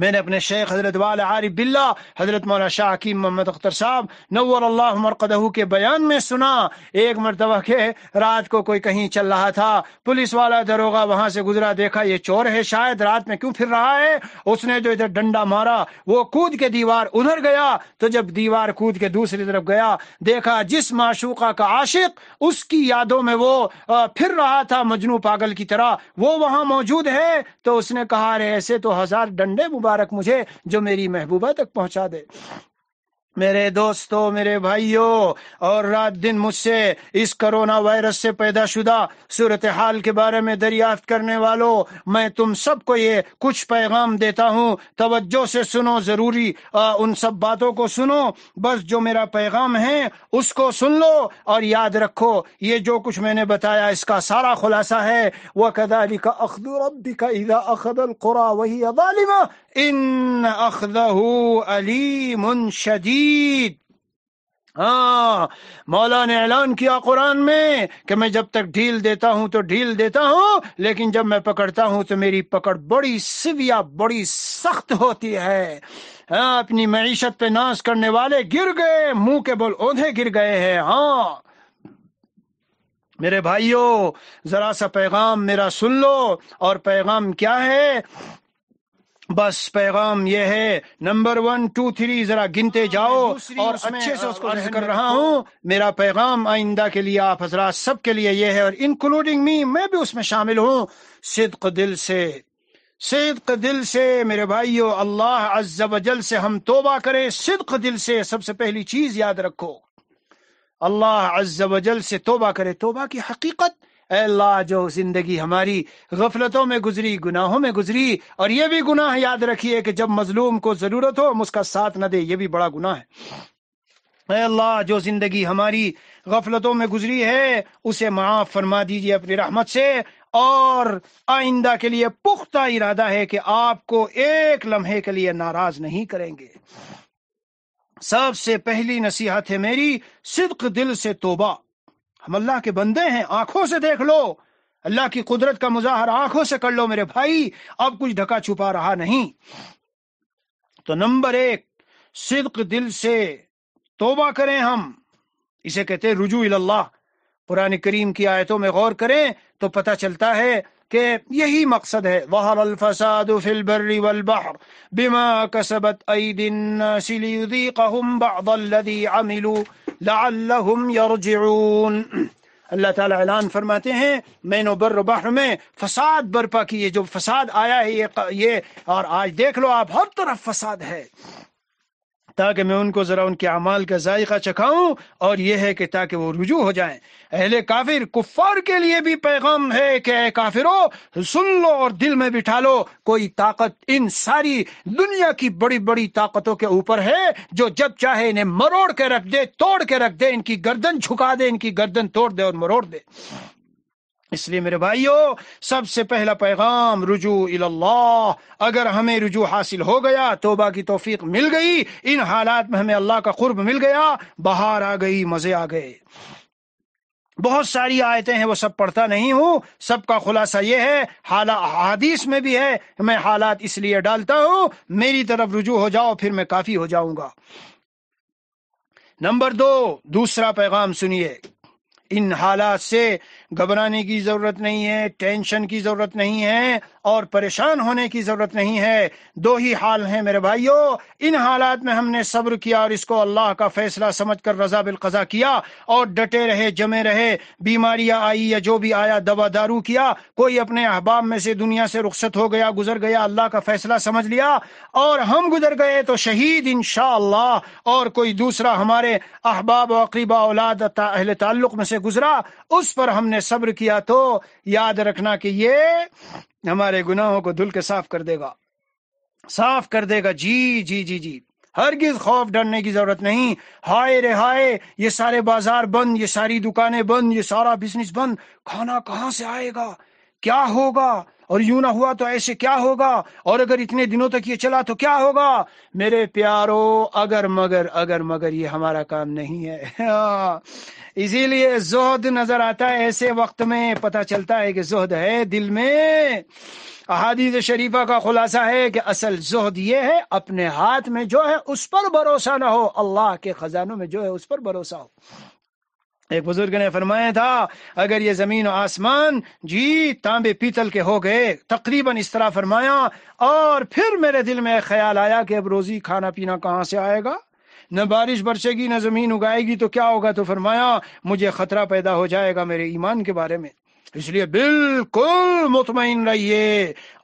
میں نے اپنے شیخ حضرت والا عارف باللہ حضرت مولانا حکیم محمد اختر صاحب نور اللہ مرقدہ کے بیان میں سنا ایک مرتبہ رات کو کوئی کہیں چل رہا تھا پولیس والا دروگا وہاں سے گزرا دیکھا یہ چور ہے شاید رات میں کیوں پھر رہا ہے اس نے جو ادھر ڈنڈا مارا وہ کود کے دیوار ادھر گیا تو جب دیوار کود کے دوسری طرف گیا دیکھا جس معشوقہ کا عاشق اس کی یادوں میں وہ پھر رہا تھا مجنو پاگل کی طرح وہ وہاں موجود ہے تو اس نے کہا رہے ایسے تو ہزار ڈنڈے مبارک مبارک مجھے جو میری محبوبہ تک پہنچا دے میرے دوستو میرے بھائیو اور رات دن مجھ سے اس کرونا وائرس سے پیدا شدہ صورتحال کے بارے میں دریافت کرنے والوں میں تم سب کو یہ کچھ پیغام دیتا ہوں توجہ سے سنو ضروری ان سب باتوں کو سنو بس جو میرا پیغام ہے اس کو سن لو اور یاد رکھو یہ جو کچھ میں نے بتایا اس کا سارا خلاصہ ہے وَكَذَلِكَ أَخْدُ رَبِّكَ إِذَا أَخْدَ الْقُرَى وَهِيَ ظَالِمَةً ان علیم شدید ہاں مولا نے اعلان کیا قرآن میں کہ میں جب تک ڈھیل دیتا ہوں تو ڈھیل دیتا ہوں لیکن جب میں پکڑتا ہوں تو میری پکڑ بڑی سویا بڑی سخت ہوتی ہے ہاں اپنی معیشت پہ ناس کرنے والے گر گئے منہ کے بول اوندھے گر گئے ہیں ہاں میرے بھائیوں ذرا سا پیغام میرا سن لو اور پیغام کیا ہے بس پیغام یہ ہے نمبر ون ٹو تھری ذرا گنتے جاؤ اور اچھے سے اس کو کر رہا ہوں میرا پیغام آئندہ کے لیے آپ حضرات سب کے لیے یہ ہے اور انکلوڈنگ می میں بھی اس میں شامل ہوں صدق دل سے صدق دل سے میرے بھائیو اللہ عز و جل سے ہم توبہ کریں صدق دل سے سب سے پہلی چیز یاد رکھو اللہ عز و جل سے توبہ کرے توبہ کی حقیقت اے اللہ جو زندگی ہماری غفلتوں میں گزری گناہوں میں گزری اور یہ بھی گناہ یاد رکھیے کہ جب مظلوم کو ضرورت ہو ہم اس کا ساتھ نہ دے یہ بھی بڑا گناہ ہے اے اللہ جو زندگی ہماری غفلتوں میں گزری ہے اسے معاف فرما دیجیے اپنی رحمت سے اور آئندہ کے لیے پختہ ارادہ ہے کہ آپ کو ایک لمحے کے لیے ناراض نہیں کریں گے سب سے پہلی نصیحت ہے میری صدق دل سے توبہ ہم اللہ کے بندے ہیں آنکھوں سے دیکھ لو اللہ کی قدرت کا مظاہر آنکھوں سے کر لو میرے بھائی اب کچھ ڈھکا چھپا رہا نہیں تو نمبر ایک صدق دل سے توبہ کریں ہم اسے کہتے رجوع اللہ پرانی کریم کی آیتوں میں غور کریں تو پتہ چلتا ہے کہ یہی مقصد ہے وَحَرَ الْفَسَادُ فِي الْبَرِّ وَالْبَحْرِ بِمَا كَسَبَتْ أَيْدِ النَّاسِ لِيُذِيقَهُمْ بَعْضَ الَّذِي عَمِلُوا اللہ تعالیٰ اعلان فرماتے ہیں میں و بحر میں فساد برپا کیے جو فساد آیا ہے یہ اور آج دیکھ لو آپ ہر طرف فساد ہے تاکہ میں ان کو ذرا ان کے اعمال کا ذائقہ چکھاؤں اور یہ ہے کہ تاکہ وہ رجوع ہو جائیں اہل کافر کفار کے لیے بھی پیغام ہے کہ اے کافرو سن لو اور دل میں بٹھا لو کوئی طاقت ان ساری دنیا کی بڑی بڑی طاقتوں کے اوپر ہے جو جب چاہے انہیں مروڑ کے رکھ دے توڑ کے رکھ دے ان کی گردن جھکا دے ان کی گردن توڑ دے اور مروڑ دے اس لیے میرے بھائیو سب سے پہلا پیغام رجوع اللہ اگر ہمیں رجوع حاصل ہو گیا توبہ کی توفیق مل گئی ان حالات میں ہمیں اللہ کا قرب مل گیا بہار آ آ گئی مزے گئے بہت ساری آیتیں ہیں وہ سب پڑھتا نہیں ہوں سب کا خلاصہ یہ ہے حالا حادیث میں بھی ہے میں حالات اس لیے ڈالتا ہوں میری طرف رجوع ہو جاؤ پھر میں کافی ہو جاؤں گا نمبر دو دوسرا پیغام سنیے ان حالات سے گھبرانے کی ضرورت نہیں ہے ٹینشن کی ضرورت نہیں ہے اور پریشان ہونے کی ضرورت نہیں ہے دو ہی حال ہیں میرے بھائیوں ان حالات میں ہم نے صبر کیا اور اس کو اللہ کا فیصلہ سمجھ کر رضا بالقضا کیا اور ڈٹے رہے جمے رہے بیماریاں آئی یا جو بھی آیا دوا دارو کیا کوئی اپنے احباب میں سے دنیا سے رخصت ہو گیا گزر گیا اللہ کا فیصلہ سمجھ لیا اور ہم گزر گئے تو شہید ان شاء اللہ اور کوئی دوسرا ہمارے احباب و اقریبا اولاد اہل تعلق میں سے گزرا اس پر ہم نے نے صبر کیا تو یاد رکھنا کہ یہ ہمارے گناہوں کو دھل کے صاف کر دے گا صاف کر دے گا جی جی جی جی ہرگز خوف ڈرنے کی ضرورت نہیں ہائے رے ہائے یہ سارے بازار بند یہ ساری دکانیں بند یہ سارا بزنس بند کھانا کہاں سے آئے گا کیا ہوگا اور یوں نہ ہوا تو ایسے کیا ہوگا اور اگر اتنے دنوں تک یہ چلا تو کیا ہوگا میرے پیارو اگر مگر اگر مگر یہ ہمارا کام نہیں ہے <laughs> اسی لیے زہد نظر آتا ہے ایسے وقت میں پتہ چلتا ہے کہ زہد ہے دل میں احادیث شریفہ کا خلاصہ ہے کہ اصل زہد یہ ہے اپنے ہاتھ میں جو ہے اس پر بھروسہ نہ ہو اللہ کے خزانوں میں جو ہے اس پر بھروسہ ہو ایک بزرگ نے فرمایا تھا اگر یہ زمین و آسمان جی تانبے پیتل کے ہو گئے تقریباً اس طرح فرمایا اور پھر میرے دل میں خیال آیا کہ اب روزی کھانا پینا کہاں سے آئے گا نہ بارش برسے گی نہ زمین اگائے گی تو کیا ہوگا تو فرمایا مجھے خطرہ پیدا ہو جائے گا میرے ایمان کے بارے میں اس لیے بالکل مطمئن رہیے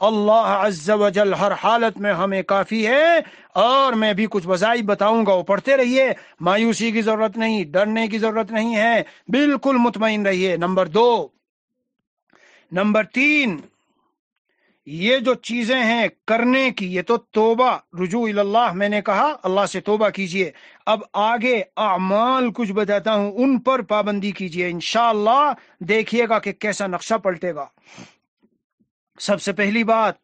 اللہ عز و جل ہر حالت میں ہمیں کافی ہے اور میں بھی کچھ وظائف بتاؤں گا وہ پڑھتے رہیے مایوسی کی ضرورت نہیں ڈرنے کی ضرورت نہیں ہے بالکل مطمئن رہیے نمبر دو نمبر تین یہ جو چیزیں ہیں کرنے کی یہ تو توبہ رجوع اللہ میں نے کہا اللہ سے توبہ کیجئے اب آگے اعمال کچھ بتاتا ہوں ان پر پابندی کیجئے انشاءاللہ اللہ دیکھیے گا کہ کیسا نقشہ پلٹے گا سب سے پہلی بات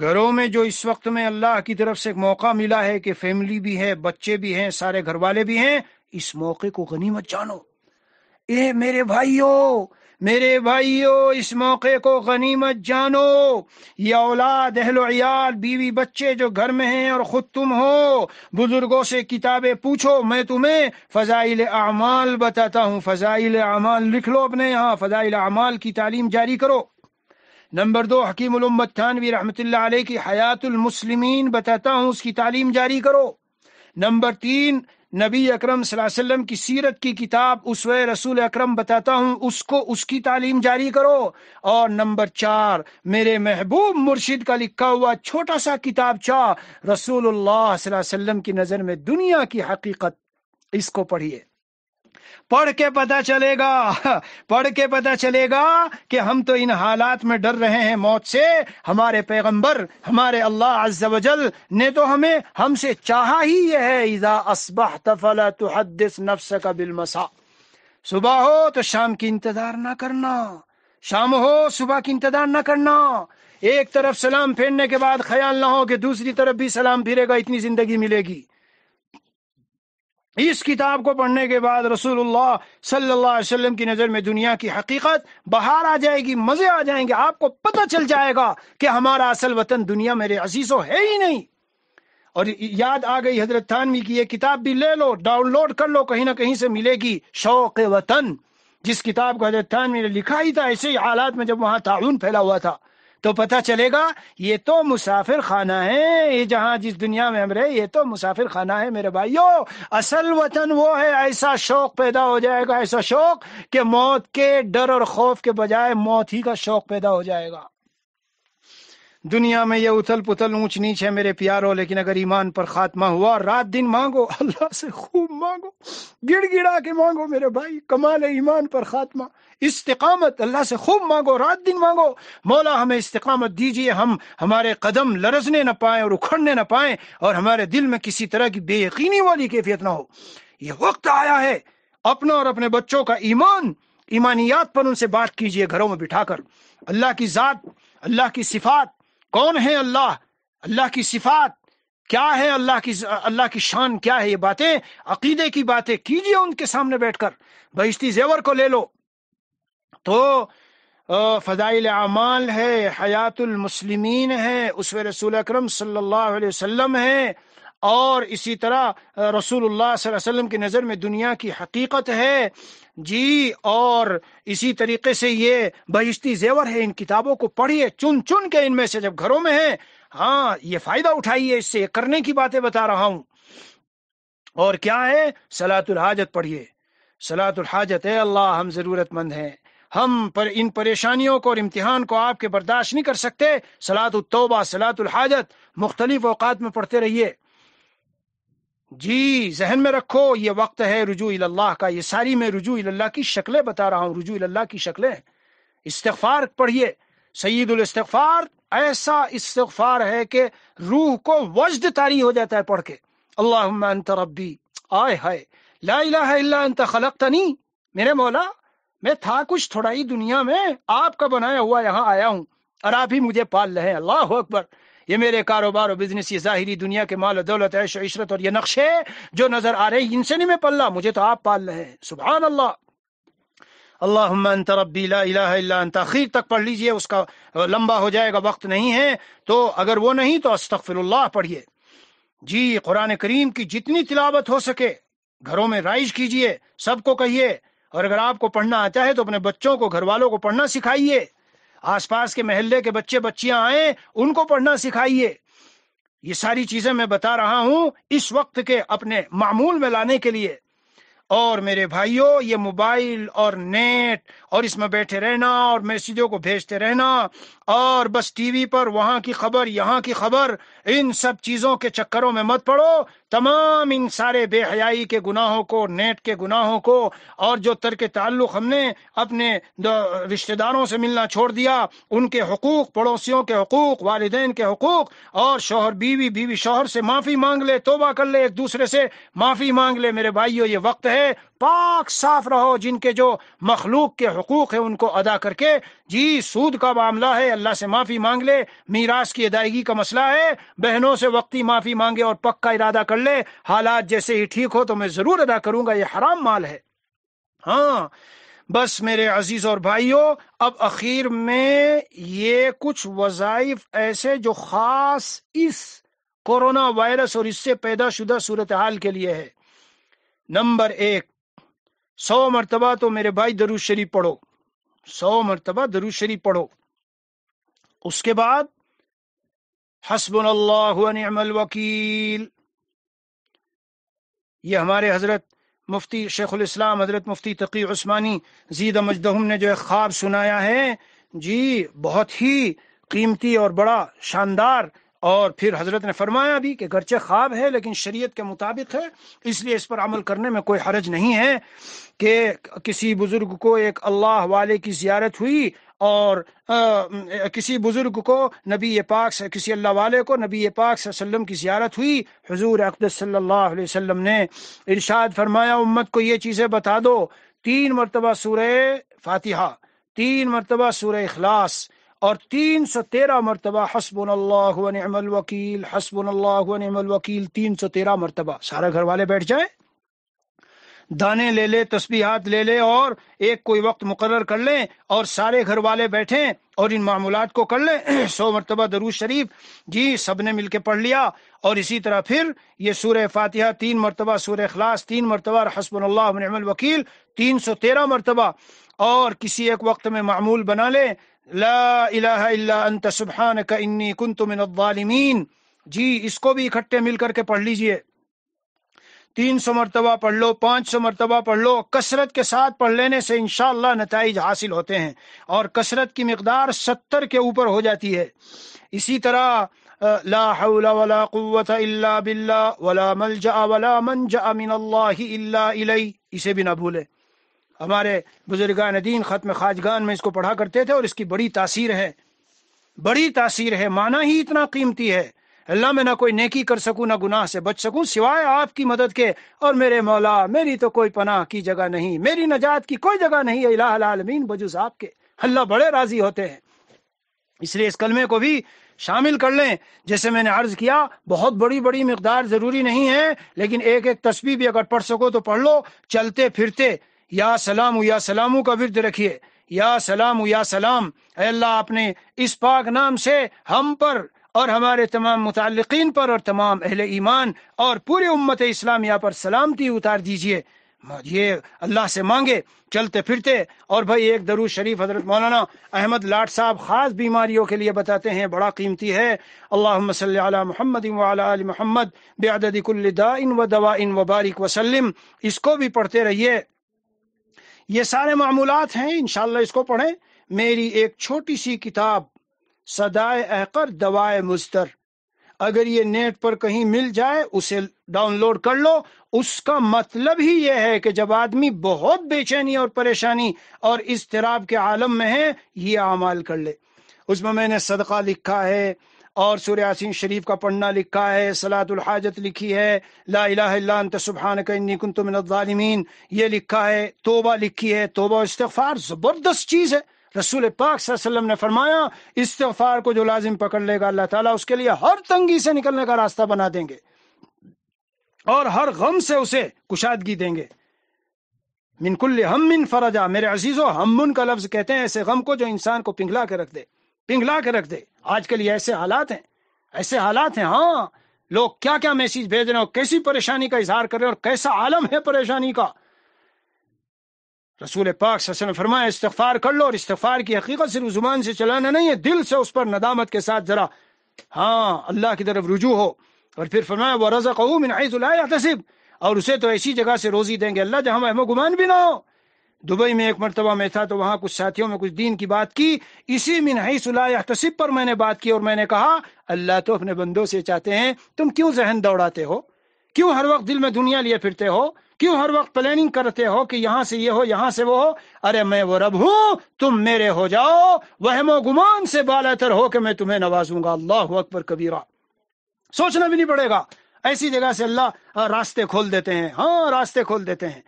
گھروں میں جو اس وقت میں اللہ کی طرف سے ایک موقع ملا ہے کہ فیملی بھی ہے بچے بھی ہیں سارے گھر والے بھی ہیں اس موقع کو غنیمت جانو اے میرے میرے اس موقع کو غنیمت جانو یہ اولاد اہل عیال بیوی بچے جو گھر میں ہیں اور خود تم ہو بزرگوں سے کتابیں پوچھو میں تمہیں فضائل اعمال بتاتا ہوں فضائل اعمال لکھ لو اپنے یہاں فضائل اعمال کی تعلیم جاری کرو نمبر دو حکیم الامت تھانوی رحمۃ اللہ علیہ کی حیات المسلمین بتاتا ہوں اس کی تعلیم جاری کرو نمبر تین نبی اکرم صلی اللہ علیہ وسلم کی سیرت کی کتاب اس رسول اکرم بتاتا ہوں اس کو اس کی تعلیم جاری کرو اور نمبر چار میرے محبوب مرشد کا لکھا ہوا چھوٹا سا کتاب چاہ رسول اللہ صلی اللہ علیہ وسلم کی نظر میں دنیا کی حقیقت اس کو پڑھیے پڑھ کے پتا چلے گا پڑھ کے پتا چلے گا کہ ہم تو ان حالات میں ڈر رہے ہیں موت سے ہمارے پیغمبر ہمارے اللہ عز و جل نے تو ہمیں ہم سے چاہا ہی یہ ہے اذا اصبحت فلا تحدث نفسک بالمساء صبح ہو تو شام کی انتظار نہ کرنا شام ہو صبح کی انتظار نہ کرنا ایک طرف سلام پھیرنے کے بعد خیال نہ ہو کہ دوسری طرف بھی سلام پھیرے گا اتنی زندگی ملے گی اس کتاب کو پڑھنے کے بعد رسول اللہ صلی اللہ علیہ وسلم کی نظر میں دنیا کی حقیقت باہر آ جائے گی مزے آ جائیں گے آپ کو پتہ چل جائے گا کہ ہمارا اصل وطن دنیا میرے عزیزوں ہے ہی نہیں اور یاد آ گئی حضرت تھانوی کی یہ کتاب بھی لے لو ڈاؤن لوڈ کر لو کہیں نہ کہیں سے ملے گی شوق وطن جس کتاب کو حضرت تھانوی نے لکھا ہی تھا ایسے ہی حالات میں جب وہاں تعاون پھیلا ہوا تھا تو پتا چلے گا یہ تو مسافر خانہ ہے یہ جہاں جس دنیا میں ہم رہے یہ تو مسافر خانہ ہے میرے بھائیو اصل وطن وہ ہے ایسا شوق پیدا ہو جائے گا ایسا شوق کہ موت کے ڈر اور خوف کے بجائے موت ہی کا شوق پیدا ہو جائے گا دنیا میں یہ اتل پتل اونچ نیچ ہے میرے پیارو لیکن اگر ایمان پر خاتمہ ہوا رات دن مانگو اللہ سے خوب مانگو گڑ گڑا کے مانگو میرے بھائی کمال ہے ایمان پر خاتمہ استقامت اللہ سے خوب مانگو رات دن مانگو مولا ہمیں استقامت دیجیے ہمارے قدم لرزنے نہ پائیں اور اکھڑنے نہ پائیں اور ہمارے دل میں کسی طرح کی بے یقینی والی کیفیت نہ ہو یہ وقت آیا ہے اپنا اور اپنے بچوں کا ایمان ایمانیات پر ان سے بات کیجیے گھروں میں بٹھا کر اللہ کی ذات اللہ کی صفات کون ہے اللہ اللہ کی صفات کیا ہے اللہ کی اللہ کی شان کیا ہے یہ باتیں عقیدے کی باتیں کیجیے ان کے سامنے بیٹھ کر بہشتی زیور کو لے لو تو فضائل اعمال ہے حیات المسلمین ہے اس رسول اکرم صلی اللہ علیہ وسلم ہے اور اسی طرح رسول اللہ صلی اللہ علیہ وسلم کی نظر میں دنیا کی حقیقت ہے جی اور اسی طریقے سے یہ بہشتی زیور ہے ان کتابوں کو پڑھیے چن چن کے ان میں سے جب گھروں میں ہیں ہاں یہ فائدہ اٹھائیے اس سے کرنے کی باتیں بتا رہا ہوں اور کیا ہے سلاۃ الحاجت پڑھیے سلاۃ الحاجت اللہ ہم ضرورت مند ہیں ہم پر ان پریشانیوں کو اور امتحان کو آپ کے برداشت نہیں کر سکتے سلاۃ التوبہ سلاد الحاجت مختلف اوقات میں پڑھتے رہیے جی ذہن میں رکھو یہ وقت ہے رجوع اللہ کا یہ ساری میں رجوع اللہ کی شکلیں بتا رہا ہوں رجوع اللہ کی شکلیں استغفار پڑھیے سعید الاستغفار ایسا استغفار ہے کہ روح کو وجد تاری ہو جاتا ہے پڑھ کے اللہ انت ربی آئے ہائے لا الہ الا انت خلقتنی میرے مولا میں تھا کچھ تھوڑا ہی دنیا میں آپ کا بنایا ہوا یہاں آیا ہوں اور آپ ہی مجھے پال رہے ہیں اللہ اکبر یہ میرے کاروبار اور بزنس یہ ظاہری دنیا کے مال و دولت عیش و عشرت اور یہ نقشے جو نظر آ رہے ہیں ان سے نہیں میں پلہ مجھے تو آپ پال رہے ہیں سبحان اللہ اللہم انت ربی لا الہ الا انت اخیر تک پڑھ لیجئے اس کا لمبا ہو جائے گا وقت نہیں ہے تو اگر وہ نہیں تو استغفر اللہ پڑھیے جی قرآن کریم کی جتنی تلاوت ہو سکے گھروں میں رائج کیجئے سب کو کہیے اور اگر آپ کو پڑھنا آتا ہے تو اپنے بچوں کو گھر والوں کو پڑھنا سکھائیے آس پاس کے محلے کے بچے بچیاں آئیں ان کو پڑھنا سکھائیے یہ ساری چیزیں میں بتا رہا ہوں اس وقت کے اپنے معمول میں لانے کے لیے اور میرے بھائیوں یہ موبائل اور نیٹ اور اس میں بیٹھے رہنا اور میسیجوں کو بھیجتے رہنا اور بس ٹی وی پر وہاں کی خبر یہاں کی خبر ان سب چیزوں کے چکروں میں مت پڑو تمام ان سارے بے حیائی کے گناہوں کو نیٹ کے گناہوں کو اور جو ترک تعلق ہم نے اپنے رشتے داروں سے ملنا چھوڑ دیا ان کے حقوق پڑوسیوں کے حقوق والدین کے حقوق اور شوہر بیوی بیوی شوہر سے معافی مانگ لے توبہ کر لے ایک دوسرے سے معافی مانگ لے میرے بھائیو یہ وقت ہے پاک صاف رہو جن کے جو مخلوق کے حقوق ہیں ان کو ادا کر کے جی سود کا معاملہ ہے اللہ سے معافی مانگ لے میراث کی ادائیگی کا مسئلہ ہے بہنوں سے وقتی معافی مانگے اور پکا ارادہ کر لے حالات جیسے ہی ٹھیک ہو تو میں ضرور ادا کروں گا یہ حرام مال ہے ہاں بس میرے عزیز اور بھائیوں اب اخیر میں یہ کچھ وظائف ایسے جو خاص اس کورونا وائرس اور اس سے پیدا شدہ صورتحال کے لیے ہے نمبر ایک سو مرتبہ تو میرے بھائی دروز شریف پڑھو سو مرتبہ شریف پڑھو اس کے بعد حسب اللہ الوکیل یہ ہمارے حضرت مفتی شیخ الاسلام حضرت مفتی تقی عثمانی زید مجدہم نے جو ایک خواب سنایا ہے جی بہت ہی قیمتی اور بڑا شاندار اور پھر حضرت نے فرمایا بھی کہ گرچہ خواب ہے لیکن شریعت کے مطابق ہے اس لیے اس پر عمل کرنے میں کوئی حرج نہیں ہے کہ کسی بزرگ کو ایک اللہ والے کی زیارت ہوئی اور کسی بزرگ کو نبی پاک کسی اللہ والے کو نبی پاک صلی اللہ علیہ وسلم کی زیارت ہوئی حضور اقدس صلی اللہ علیہ وسلم نے ارشاد فرمایا امت کو یہ چیزیں بتا دو تین مرتبہ سورہ فاتحہ تین مرتبہ سورہ اخلاص اور تین سو تیرہ مرتبہ حسب اللہ الوکیل حسب اللہ الوکیل تین سو تیرہ مرتبہ سارا گھر والے بیٹھ جائیں دانے لے لے لے لے تسبیحات اور ایک کوئی وقت مقرر کر لیں اور سارے گھر والے بیٹھیں اور ان معمولات کو کر لیں <clears throat> سو مرتبہ درو شریف جی سب نے مل کے پڑھ لیا اور اسی طرح پھر یہ سورہ فاتحہ تین مرتبہ سورہ اخلاص تین مرتبہ حسب اللہ ونعم الوکیل تین سو تیرہ مرتبہ اور کسی ایک وقت میں معمول بنا لیں لا الہ الا انت سبحانک انی کنت من الظالمین جی اس کو بھی اکٹھے مل کر کے پڑھ لیجئے تین سو مرتبہ پڑھ لو پانچ سو مرتبہ پڑھ لو کثرت کے ساتھ پڑھ لینے سے انشاءاللہ نتائج حاصل ہوتے ہیں اور کثرت کی مقدار ستر کے اوپر ہو جاتی ہے اسی طرح لا حول ولا قوت الا باللہ ولا ملجا ولا من من اللہ الا الی اسے بھی نہ بھولیں ہمارے بزرگان دین ختم خواجگان میں اس کو پڑھا کرتے تھے اور اس کی بڑی تاثیر ہے بڑی تاثیر ہے معنی ہی اتنا قیمتی ہے اللہ میں نہ کوئی نیکی کر سکوں نہ گناہ سے بچ سکوں سوائے آپ کی مدد کے اور میرے مولا میری تو کوئی پناہ کی جگہ نہیں میری نجات کی کوئی جگہ نہیں ہے الہ العالمین بجز آپ کے اللہ بڑے راضی ہوتے ہیں اس لیے اس کلمے کو بھی شامل کر لیں جیسے میں نے عرض کیا بہت بڑی بڑی مقدار ضروری نہیں ہے لیکن ایک ایک تسبیح بھی اگر پڑھ سکو تو پڑھ لو چلتے پھرتے یا سلام یا سلاموں کا ورد رکھیے یا سلام یا سلام اے اللہ آپ نے اس پاک نام سے ہم پر اور ہمارے تمام متعلقین پر اور تمام اہل ایمان اور پورے امت اسلام یا پر سلامتی اتار دیجیے اللہ سے مانگے چلتے پھرتے اور بھائی ایک درو شریف حضرت مولانا احمد لاٹ صاحب خاص بیماریوں کے لیے بتاتے ہیں بڑا قیمتی ہے اللہ علی محمد آل عدد کل دا ان و دوا ان و بارک وسلم اس کو بھی پڑھتے رہیے یہ سارے معمولات ہیں انشاءاللہ اس کو پڑھیں میری ایک چھوٹی سی کتاب سدائے مستر اگر یہ نیٹ پر کہیں مل جائے اسے ڈاؤن لوڈ کر لو اس کا مطلب ہی یہ ہے کہ جب آدمی بہت بے چینی اور پریشانی اور اس کے عالم میں ہے یہ اعمال کر لے اس میں میں نے صدقہ لکھا ہے اور سورہ یاسین شریف کا پڑھنا لکھا ہے سلاد الحاجت لکھی ہے لا الہ الا انت الظالمین کا لکھا ہے توبہ لکھی ہے توبہ استغفار زبردست چیز ہے رسول پاک صلی اللہ علیہ وسلم نے فرمایا استغفار کو جو لازم پکڑ لے گا اللہ تعالیٰ اس کے لیے ہر تنگی سے نکلنے کا راستہ بنا دیں گے اور ہر غم سے اسے کشادگی دیں گے من کل ہم من فرجا میرے عزیز و ہم کا لفظ کہتے ہیں ایسے غم کو جو انسان کو پنگلا کے رکھ دے پنگلا کے رکھ دے آج کل یہ ایسے حالات ہیں ایسے حالات ہیں ہاں لوگ کیا کیا میسج بھیج رہے ہیں اور کیسی پریشانی کا اظہار کر رہے ہیں اور کیسا عالم ہے پریشانی کا رسول پاک صلی اللہ علیہ وسلم فرمایا استغفار کر لو اور استغفار کی حقیقت صرف زبان سے چلانا نہیں ہے دل سے اس پر ندامت کے ساتھ ذرا ہاں اللہ کی طرف رجوع ہو اور پھر فرمایا وہ رضا قوم اور اسے تو ایسی جگہ سے روزی دیں گے اللہ جہاں ہمیں گمان بھی نہ ہو دبئی میں ایک مرتبہ میں تھا تو وہاں کچھ ساتھیوں میں کچھ دین کی بات کی اسی میں نے بات کی اور میں نے کہا اللہ تو اپنے بندوں سے چاہتے ہیں تم کیوں کیوں کیوں ذہن دوڑاتے ہو ہو ہو ہر ہر وقت وقت دل میں دنیا لیے پھرتے پلاننگ کرتے کہ یہاں سے یہ ہو یہاں سے وہ ہو ارے میں وہ رب ہوں تم میرے ہو جاؤ وہ گمان سے بالا تر ہو کہ میں تمہیں نوازوں گا اللہ وقت پر سوچنا بھی نہیں پڑے گا ایسی جگہ سے اللہ راستے کھول دیتے ہیں ہاں راستے کھول دیتے ہیں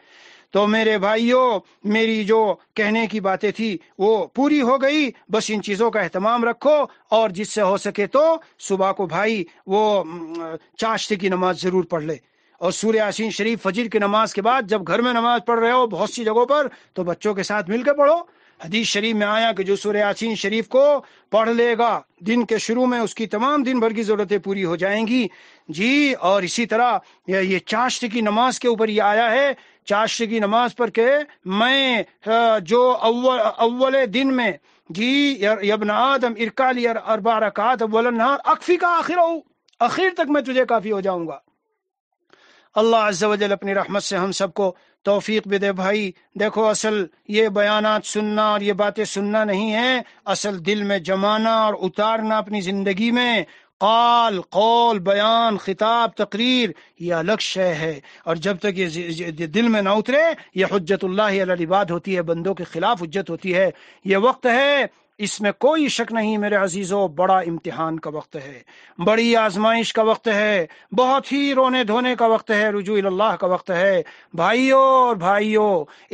تو میرے بھائیوں میری جو کہنے کی باتیں تھی وہ پوری ہو گئی بس ان چیزوں کا اہتمام رکھو اور جس سے ہو سکے تو صبح کو بھائی وہ چاشتے کی نماز ضرور پڑھ لے اور آسین شریف فجر کی نماز کے بعد جب گھر میں نماز پڑھ رہے ہو بہت سی جگہوں پر تو بچوں کے ساتھ مل کے پڑھو حدیث شریف میں آیا کہ جو سورہ یاسین شریف کو پڑھ لے گا دن کے شروع میں اس کی تمام دن بھر کی ضرورتیں پوری ہو جائیں گی جی اور اسی طرح یہ چاشت کی نماز کے اوپر یہ آیا ہے چاشتے کی نماز پر کہ میں جو اول, اول دن میں جی یبن آدم ارکالی اربع رکعات اول النہار اکفی کا آخر ہو آخر تک میں تجھے کافی ہو جاؤں گا اللہ عز و جل اپنی رحمت سے ہم سب کو توفیق بھی دے بھائی دیکھو اصل یہ بیانات سننا اور یہ باتیں سننا نہیں ہے اصل دل میں جمانا اور اتارنا اپنی زندگی میں قال قول بیان خطاب تقریر یہ الگ شے ہے اور جب تک یہ دل میں نہ اترے یہ حجت اللہ علی ربات ہوتی ہے بندوں کے خلاف حجت ہوتی ہے یہ وقت ہے اس میں کوئی شک نہیں میرے عزیزو بڑا امتحان کا وقت ہے بڑی آزمائش کا وقت ہے بہت ہی رونے دھونے کا وقت ہے رجوع اللہ کا وقت ہے بھائیوں اور بھائیوں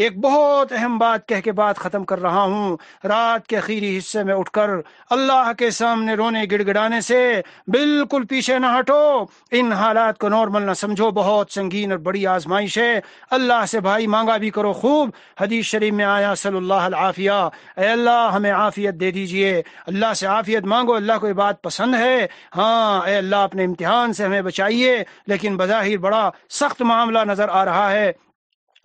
ایک بہت اہم بات کہہ کے بات ختم کر رہا ہوں رات کے خیری حصے میں اٹھ کر اللہ کے سامنے رونے گڑ گڑانے سے بالکل پیچھے نہ ہٹو ان حالات کو نارمل نہ سمجھو بہت سنگین اور بڑی آزمائش ہے اللہ سے بھائی مانگا بھی کرو خوب حدیث شریف میں آیا صلی اللہ العافیہ اے اللہ ہمیں عافیت عافیت دے دیجئے اللہ سے عافیت مانگو اللہ کو یہ بات پسند ہے ہاں اے اللہ اپنے امتحان سے ہمیں بچائیے لیکن بظاہر بڑا سخت معاملہ نظر آ رہا ہے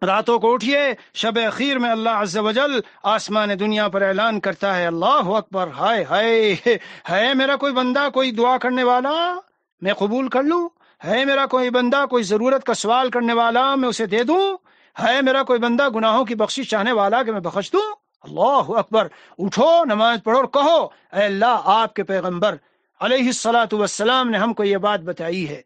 راتوں کو اٹھئے شب اخیر میں اللہ عز و جل آسمان دنیا پر اعلان کرتا ہے اللہ اکبر ہائے ہائے ہے میرا کوئی بندہ کوئی دعا کرنے والا میں قبول کر لوں ہے میرا کوئی بندہ کوئی ضرورت کا سوال کرنے والا میں اسے دے دوں ہے میرا کوئی بندہ گناہوں کی بخشی چاہنے والا کہ میں بخش دوں اللہ اکبر اٹھو نماز پڑھو اور کہو اے اللہ آپ کے پیغمبر علیہ السلاۃ والسلام نے ہم کو یہ بات بتائی ہے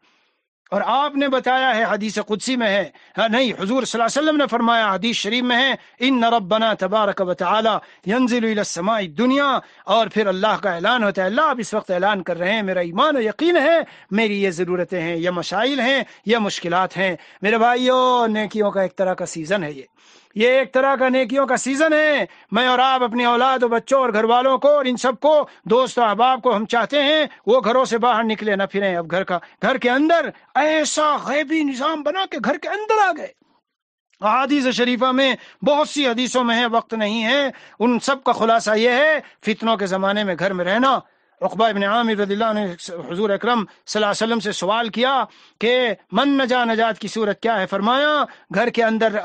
اور آپ نے بتایا ہے حدیث قدسی میں ہے ہاں، نہیں حضور صلی اللہ علیہ وسلم نے فرمایا حدیث شریف میں ہے ان نرب بنا تبارک و تعالی ینزل السماء دنیا اور پھر اللہ کا اعلان ہوتا ہے اللہ آپ اس وقت اعلان کر رہے ہیں میرا ایمان و یقین ہے میری یہ ضرورتیں ہیں یہ مشائل ہیں یہ مشکلات ہیں میرے بھائیوں نیکیوں کا ایک طرح کا سیزن ہے یہ یہ ایک طرح کا نیکیوں کا سیزن ہے میں اور آپ اپنی اولاد و بچوں اور گھر والوں کو اور ان سب کو دوست و احباب کو ہم چاہتے ہیں وہ گھروں سے باہر نکلے نہ پھریں اب گھر کا گھر کے اندر ایسا غیبی نظام بنا کے گھر کے اندر آ گئے احادیث شریفہ میں بہت سی حدیثوں میں ہے وقت نہیں ہے ان سب کا خلاصہ یہ ہے فتنوں کے زمانے میں گھر میں رہنا ابن عامر رضی اللہ حضور اکرم صلی اللہ علیہ وسلم سے سوال کیا کہ من نجا نجات کی صورت کیا ہے فرمایا گھر کے اندر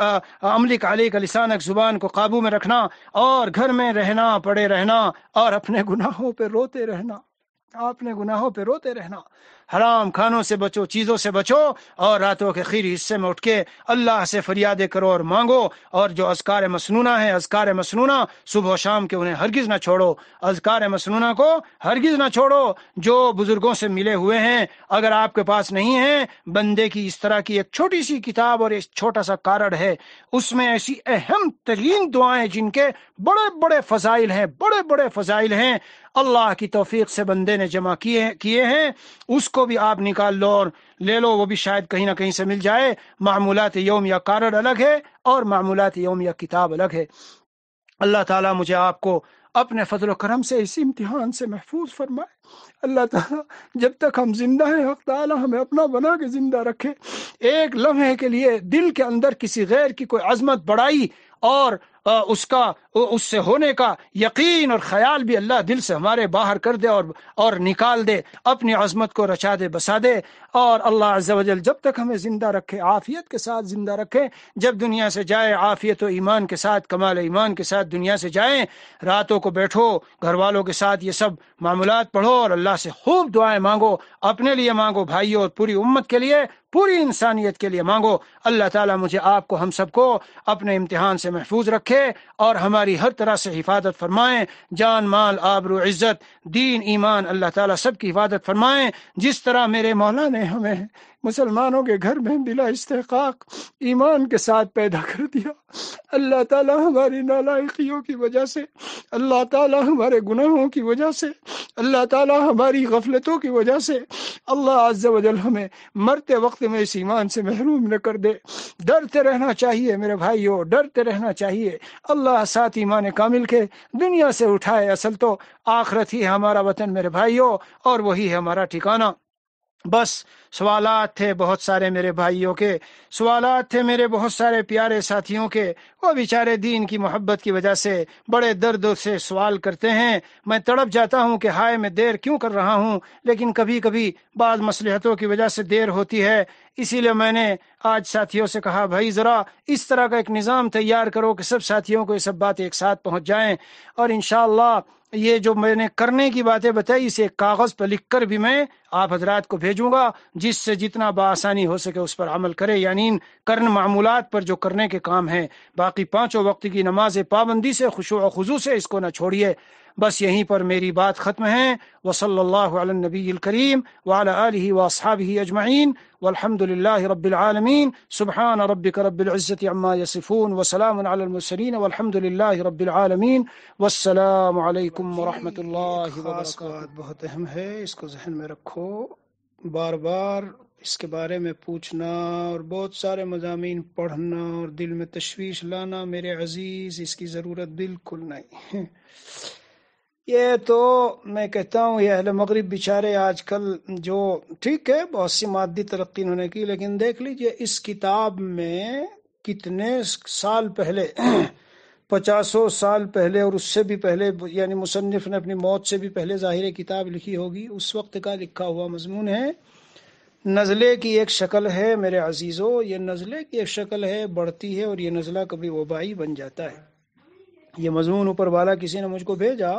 عملی کا علی کا لسانک زبان کو قابو میں رکھنا اور گھر میں رہنا پڑے رہنا اور اپنے گناہوں پہ روتے رہنا اپنے گناہوں پہ روتے رہنا حرام کھانوں سے بچو چیزوں سے بچو اور راتوں کے خیر حصے میں اٹھ کے اللہ سے فریادیں کرو اور مانگو اور جو ازکار مصنوعہ ہیں ازکار مسنونہ صبح و شام کے انہیں ہرگز نہ چھوڑو ازکار مصنوعہ کو ہرگز نہ چھوڑو جو بزرگوں سے ملے ہوئے ہیں اگر آپ کے پاس نہیں ہیں بندے کی اس طرح کی ایک چھوٹی سی کتاب اور ایک چھوٹا سا کارڈ ہے اس میں ایسی اہم ترین دعائیں جن کے بڑے بڑے فضائل ہیں بڑے بڑے فضائل ہیں اللہ کی توفیق سے بندے نے جمع کیے کیے ہیں اس کو بھی آپ نکال لو اور لے لو وہ بھی شاید کہیں نہ کہیں سے مل جائے معمولات یوم یا کارڈ الگ ہے اور معمولات یوم یا کتاب الگ ہے اللہ تعالیٰ مجھے آپ کو اپنے فضل و کرم سے اس امتحان سے محفوظ فرمائے اللہ تعالیٰ جب تک ہم زندہ ہیں حق تعالیٰ ہمیں اپنا بنا کے زندہ رکھے ایک لمحے کے لیے دل کے اندر کسی غیر کی کوئی عظمت بڑائی اور اس کا اس سے ہونے کا یقین اور خیال بھی اللہ دل سے ہمارے باہر کر دے اور اور نکال دے اپنی عظمت کو رچا دے بسا دے اور اللہ عز و جل جب تک ہمیں زندہ رکھے عافیت کے ساتھ زندہ رکھے جب دنیا سے جائے عافیت و ایمان کے ساتھ کمال ایمان کے ساتھ دنیا سے جائیں راتوں کو بیٹھو گھر والوں کے ساتھ یہ سب معاملات پڑھو اور اللہ سے خوب دعائیں مانگو اپنے لیے مانگو بھائیوں اور پوری امت کے لیے پوری انسانیت کے لیے مانگو اللہ تعالیٰ مجھے آپ کو ہم سب کو اپنے امتحان سے محفوظ رکھے اور ہمارے ہماری ہر طرح سے حفاظت فرمائیں جان مال آبرو عزت دین ایمان اللہ تعالیٰ سب کی حفاظت فرمائیں جس طرح میرے مولا نے ہمیں مسلمانوں کے گھر میں بلا استحقاق ایمان کے ساتھ پیدا کر دیا اللہ تعالیٰ ہماری نالائقیوں کی وجہ سے اللہ تعالیٰ ہمارے گناہوں کی وجہ سے اللہ تعالیٰ ہماری غفلتوں کی وجہ سے اللہ عز و جل ہمیں مرتے وقت میں اس ایمان سے محروم نہ کر دے ڈرتے رہنا چاہیے میرے بھائیو ڈرتے رہنا چاہیے اللہ ساتھ ایمان کامل کے دنیا سے اٹھائے اصل تو آخرت ہی ہمارا وطن میرے بھائیو اور وہی ہمارا ٹھکانہ بس سوالات تھے بہت سارے میرے بھائیوں کے سوالات تھے میرے بہت سارے پیارے ساتھیوں کے وہ بیچارے دین کی محبت کی وجہ سے بڑے درد سے سوال کرتے ہیں میں تڑپ جاتا ہوں کہ ہائے میں دیر کیوں کر رہا ہوں لیکن کبھی کبھی بعض مصلحتوں کی وجہ سے دیر ہوتی ہے اسی لیے میں نے آج ساتھیوں سے کہا بھائی ذرا اس طرح کا ایک نظام تیار کرو کہ سب ساتھیوں کو یہ سب بات ایک ساتھ پہنچ جائیں اور انشاءاللہ یہ جو میں نے کرنے کی باتیں بتائی اسے کاغذ پہ لکھ کر بھی میں آپ حضرات کو بھیجوں گا جس سے جتنا بآسانی ہو سکے اس پر عمل کرے یعنی کرن معمولات پر جو کرنے کے کام ہیں باقی پانچوں وقت کی نماز پابندی سے خوشو و خضو سے اس کو نہ چھوڑیے بس یہیں پر میری بات ختم ہے وصلی اللہ علی النبی الکریم آلہ واصحابہ اجمعین و للہ رب العالمین سبحان ربک رب العزت عما عمصف وسلم وسلم الحمد للہ رب العالمین والسلام علیکم و اللہ وبرکاتہ بہت اہم ہے اس کو ذہن میں رکھو بار بار اس کے بارے میں پوچھنا اور بہت سارے مضامین پڑھنا اور دل میں تشویش لانا میرے عزیز اس کی ضرورت بالکل نہیں یہ تو میں کہتا ہوں یہ اہل مغرب بیچارے آج کل جو ٹھیک ہے بہت سی مادی ترقی انہوں نے کی لیکن دیکھ لیجئے اس کتاب میں کتنے سال پہلے <clears throat> پچاسوں سال پہلے اور اس سے بھی پہلے یعنی مصنف نے اپنی موت سے بھی پہلے ظاہر کتاب لکھی ہوگی اس وقت کا لکھا ہوا مضمون ہے نزلے کی ایک شکل ہے میرے عزیزوں یہ نزلے کی ایک شکل ہے بڑھتی ہے اور یہ نزلہ کبھی وبائی بن جاتا ہے یہ مضمون اوپر والا کسی نے مجھ کو بھیجا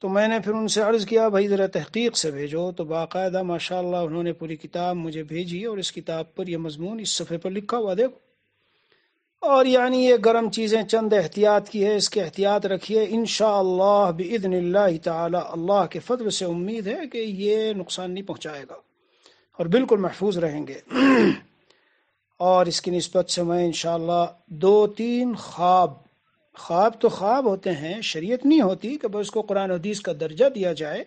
تو میں نے پھر ان سے عرض کیا بھائی ذرا تحقیق سے بھیجو تو باقاعدہ ماشاء اللہ انہوں نے پوری کتاب مجھے بھیجی اور اس کتاب پر یہ مضمون اس صفحے پر لکھا ہوا دیکھو اور یعنی یہ گرم چیزیں چند احتیاط کی ہے اس کے احتیاط رکھیے ان شاء اللہ بھی اللہ تعالی اللہ کے فضل سے امید ہے کہ یہ نقصان نہیں پہنچائے گا اور بالکل محفوظ رہیں گے <clears throat> اور اس کی نسبت سے میں انشاءاللہ دو تین خواب خواب تو خواب ہوتے ہیں شریعت نہیں ہوتی کہ بس اس کو قرآن حدیث کا درجہ دیا جائے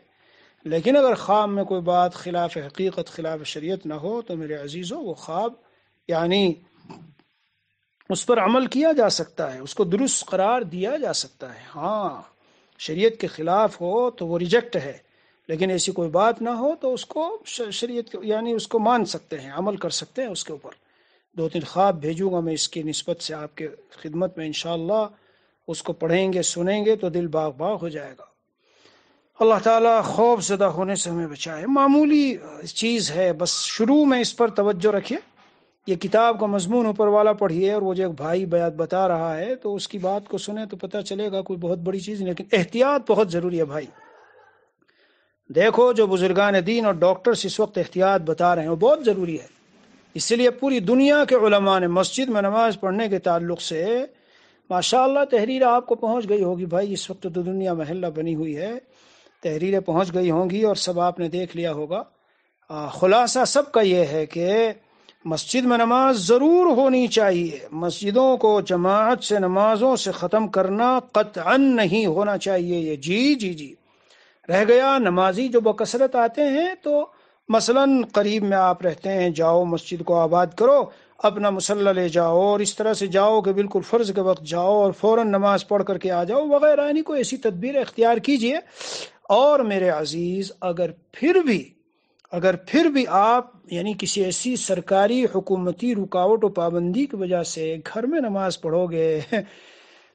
لیکن اگر خواب میں کوئی بات خلاف حقیقت خلاف شریعت نہ ہو تو میرے عزیزوں وہ خواب یعنی اس پر عمل کیا جا سکتا ہے اس کو درست قرار دیا جا سکتا ہے ہاں شریعت کے خلاف ہو تو وہ ریجیکٹ ہے لیکن ایسی کوئی بات نہ ہو تو اس کو شریعت یعنی اس کو مان سکتے ہیں عمل کر سکتے ہیں اس کے اوپر دو تین خواب بھیجوں گا میں اس کی نسبت سے آپ کے خدمت میں انشاءاللہ اللہ اس کو پڑھیں گے سنیں گے تو دل باغ باغ ہو جائے گا اللہ تعالیٰ خوف زدہ ہونے سے ہمیں بچائے معمولی چیز ہے بس شروع میں اس پر توجہ رکھیے یہ کتاب کا مضمون اوپر والا پڑھیے اور وہ جو ایک بھائی بیات بتا رہا ہے تو اس کی بات کو سنیں تو پتہ چلے گا کوئی بہت بڑی چیز لیکن احتیاط بہت ضروری ہے بھائی دیکھو جو بزرگان دین اور ڈاکٹرس اس وقت احتیاط بتا رہے ہیں وہ بہت ضروری ہے اس لیے پوری دنیا کے علماء نے مسجد میں نماز پڑھنے کے تعلق سے ماشاء اللہ تحریر آپ کو پہنچ گئی ہوگی بھائی اس وقت تو دنیا محلہ بنی ہوئی ہے تحریریں پہنچ گئی ہوں گی اور سب آپ نے دیکھ لیا ہوگا خلاصہ سب کا یہ ہے کہ مسجد میں نماز ضرور ہونی چاہیے مسجدوں کو جماعت سے نمازوں سے ختم کرنا قطعا نہیں ہونا چاہیے یہ جی جی جی رہ گیا نمازی جو بکثرت آتے ہیں تو مثلا قریب میں آپ رہتے ہیں جاؤ مسجد کو آباد کرو اپنا مسلح لے جاؤ اور اس طرح سے جاؤ کہ بالکل فرض کے وقت جاؤ اور فوراً نماز پڑھ کر کے آ جاؤ وغیرہ یعنی کوئی ایسی تدبیر اختیار کیجئے اور میرے عزیز اگر پھر بھی اگر پھر بھی آپ یعنی کسی ایسی سرکاری حکومتی رکاوٹ و پابندی کی وجہ سے گھر میں نماز پڑھو گے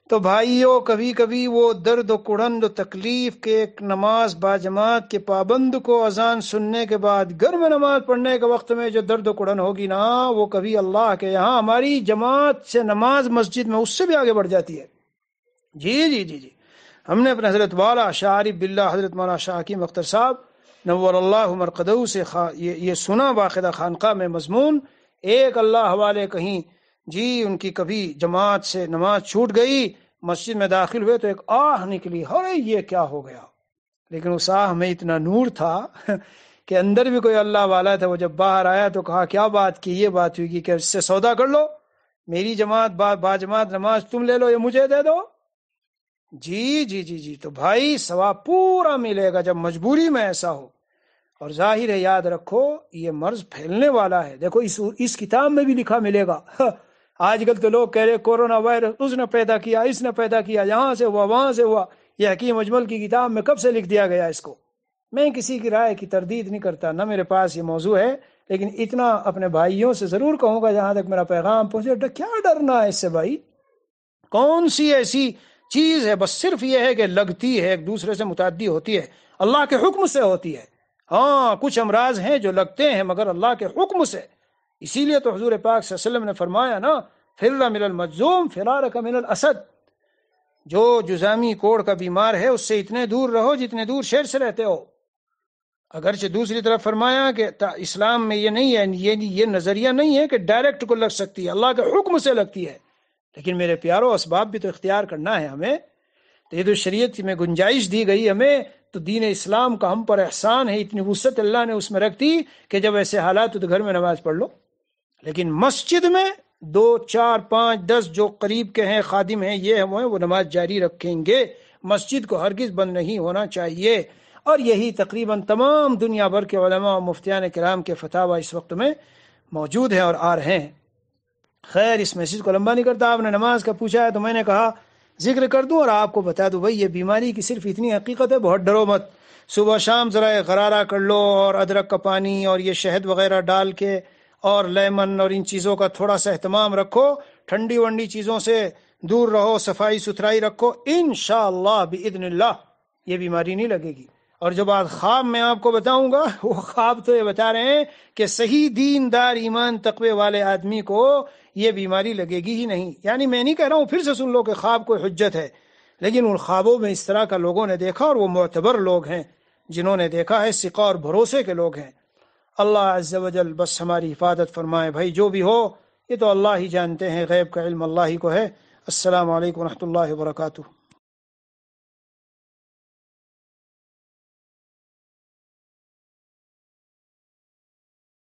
تو بھائیوں کبھی کبھی وہ درد و کڑند و تکلیف کے ایک نماز باجماعت کے پابند کو اذان سننے کے بعد گھر میں نماز پڑھنے کے وقت میں جو درد و کڑن ہوگی نا وہ کبھی اللہ کے یہاں ہماری جماعت سے نماز مسجد میں اس سے بھی آگے بڑھ جاتی ہے جی جی جی جی ہم نے اپنے حضرت والا شاہ بلّہ حضرت مولانا کی اختر صاحب نور اللہ عمر قدو سے یہ... یہ سنا باقاعدہ خانقاہ میں مضمون ایک اللہ حوالے کہیں جی ان کی کبھی جماعت سے نماز چھوٹ گئی مسجد میں داخل ہوئے تو ایک آہ نکلی ارے یہ کیا ہو گیا لیکن اس آہ میں اتنا نور تھا <laughs> کہ اندر بھی کوئی اللہ والا تھا وہ جب باہر آیا تو کہا کیا بات کی یہ بات ہوئی کہ اس سے سودا کر لو میری جماعت با با جماعت نماز تم لے لو یہ مجھے دے دو جی جی جی جی تو بھائی ثواب پورا ملے گا جب مجبوری میں ایسا ہو اور ظاہر ہے یاد رکھو یہ مرض پھیلنے والا ہے دیکھو اس اس کتاب میں بھی لکھا ملے گا <laughs> آج کل تو لوگ کہہ رہے کورونا وائرس اس نے پیدا کیا اس نے پیدا کیا یہاں سے ہوا وہاں سے ہوا یہ حکیم اجمل کی کتاب میں کب سے لکھ دیا گیا اس کو میں کسی کی رائے کی تردید نہیں کرتا نہ میرے پاس یہ موضوع ہے لیکن اتنا اپنے بھائیوں سے ضرور کہوں گا جہاں تک میرا پیغام پہنچے کیا ڈرنا ہے اس سے بھائی کون سی ایسی چیز ہے بس صرف یہ ہے کہ لگتی ہے ایک دوسرے سے متعدی ہوتی ہے اللہ کے حکم سے ہوتی ہے ہاں کچھ امراض ہیں جو لگتے ہیں مگر اللہ کے حکم سے اسی لیے تو حضور پاک صلی اللہ علیہ وسلم نے فرمایا نا فرا من المجزوم فرار کا من الاسد جو جزامی کوڑ کا بیمار ہے اس سے اتنے دور رہو جتنے دور شیر سے رہتے ہو اگرچہ دوسری طرف فرمایا کہ اسلام میں یہ نہیں ہے یہ یعنی یہ نظریہ نہیں ہے کہ ڈائریکٹ کو لگ سکتی ہے اللہ کے حکم سے لگتی ہے لیکن میرے پیاروں اسباب بھی تو اختیار کرنا ہے ہمیں تو یہ تو شریعت میں گنجائش دی گئی ہمیں تو دین اسلام کا ہم پر احسان ہے اتنی وسط اللہ نے اس میں رکھ دی کہ جب ایسے حالات ہو تو گھر میں نماز پڑھ لو لیکن مسجد میں دو چار پانچ دس جو قریب کے ہیں خادم ہیں یہ وہ ہیں وہ نماز جاری رکھیں گے مسجد کو ہرگز بند نہیں ہونا چاہیے اور یہی تقریباً تمام دنیا بھر کے علماء اور مفتیان کرام کے فتح اس وقت میں موجود ہیں اور آ رہے ہیں خیر اس مسجد کو لمبا نہیں کرتا آپ نے نماز کا پوچھا ہے تو میں نے کہا ذکر کر دوں اور آپ کو بتا دوں بھائی یہ بیماری کی صرف اتنی حقیقت ہے بہت ڈرو مت صبح شام ذرا غرارہ کر لو اور ادرک کا پانی اور یہ شہد وغیرہ ڈال کے اور لیمن اور ان چیزوں کا تھوڑا سا اہتمام رکھو ٹھنڈی ونڈی چیزوں سے دور رہو صفائی ستھرائی رکھو ان شاء اللہ بدن اللہ یہ بیماری نہیں لگے گی اور جو بات خواب میں آپ کو بتاؤں گا <laughs> وہ خواب تو یہ بتا رہے ہیں کہ صحیح دین دار ایمان تقوی والے آدمی کو یہ بیماری لگے گی ہی نہیں یعنی میں نہیں کہہ رہا ہوں پھر سے سن لو کہ خواب کو حجت ہے لیکن ان خوابوں میں اس طرح کا لوگوں نے دیکھا اور وہ معتبر لوگ ہیں جنہوں نے دیکھا ہے سکا اور بھروسے کے لوگ ہیں اللہ عز و جل بس ہماری حفاظت فرمائے بھائی جو بھی ہو یہ تو اللہ ہی جانتے ہیں غیب کا علم اللہ ہی کو ہے السلام علیکم ورحمۃ اللہ وبرکاتہ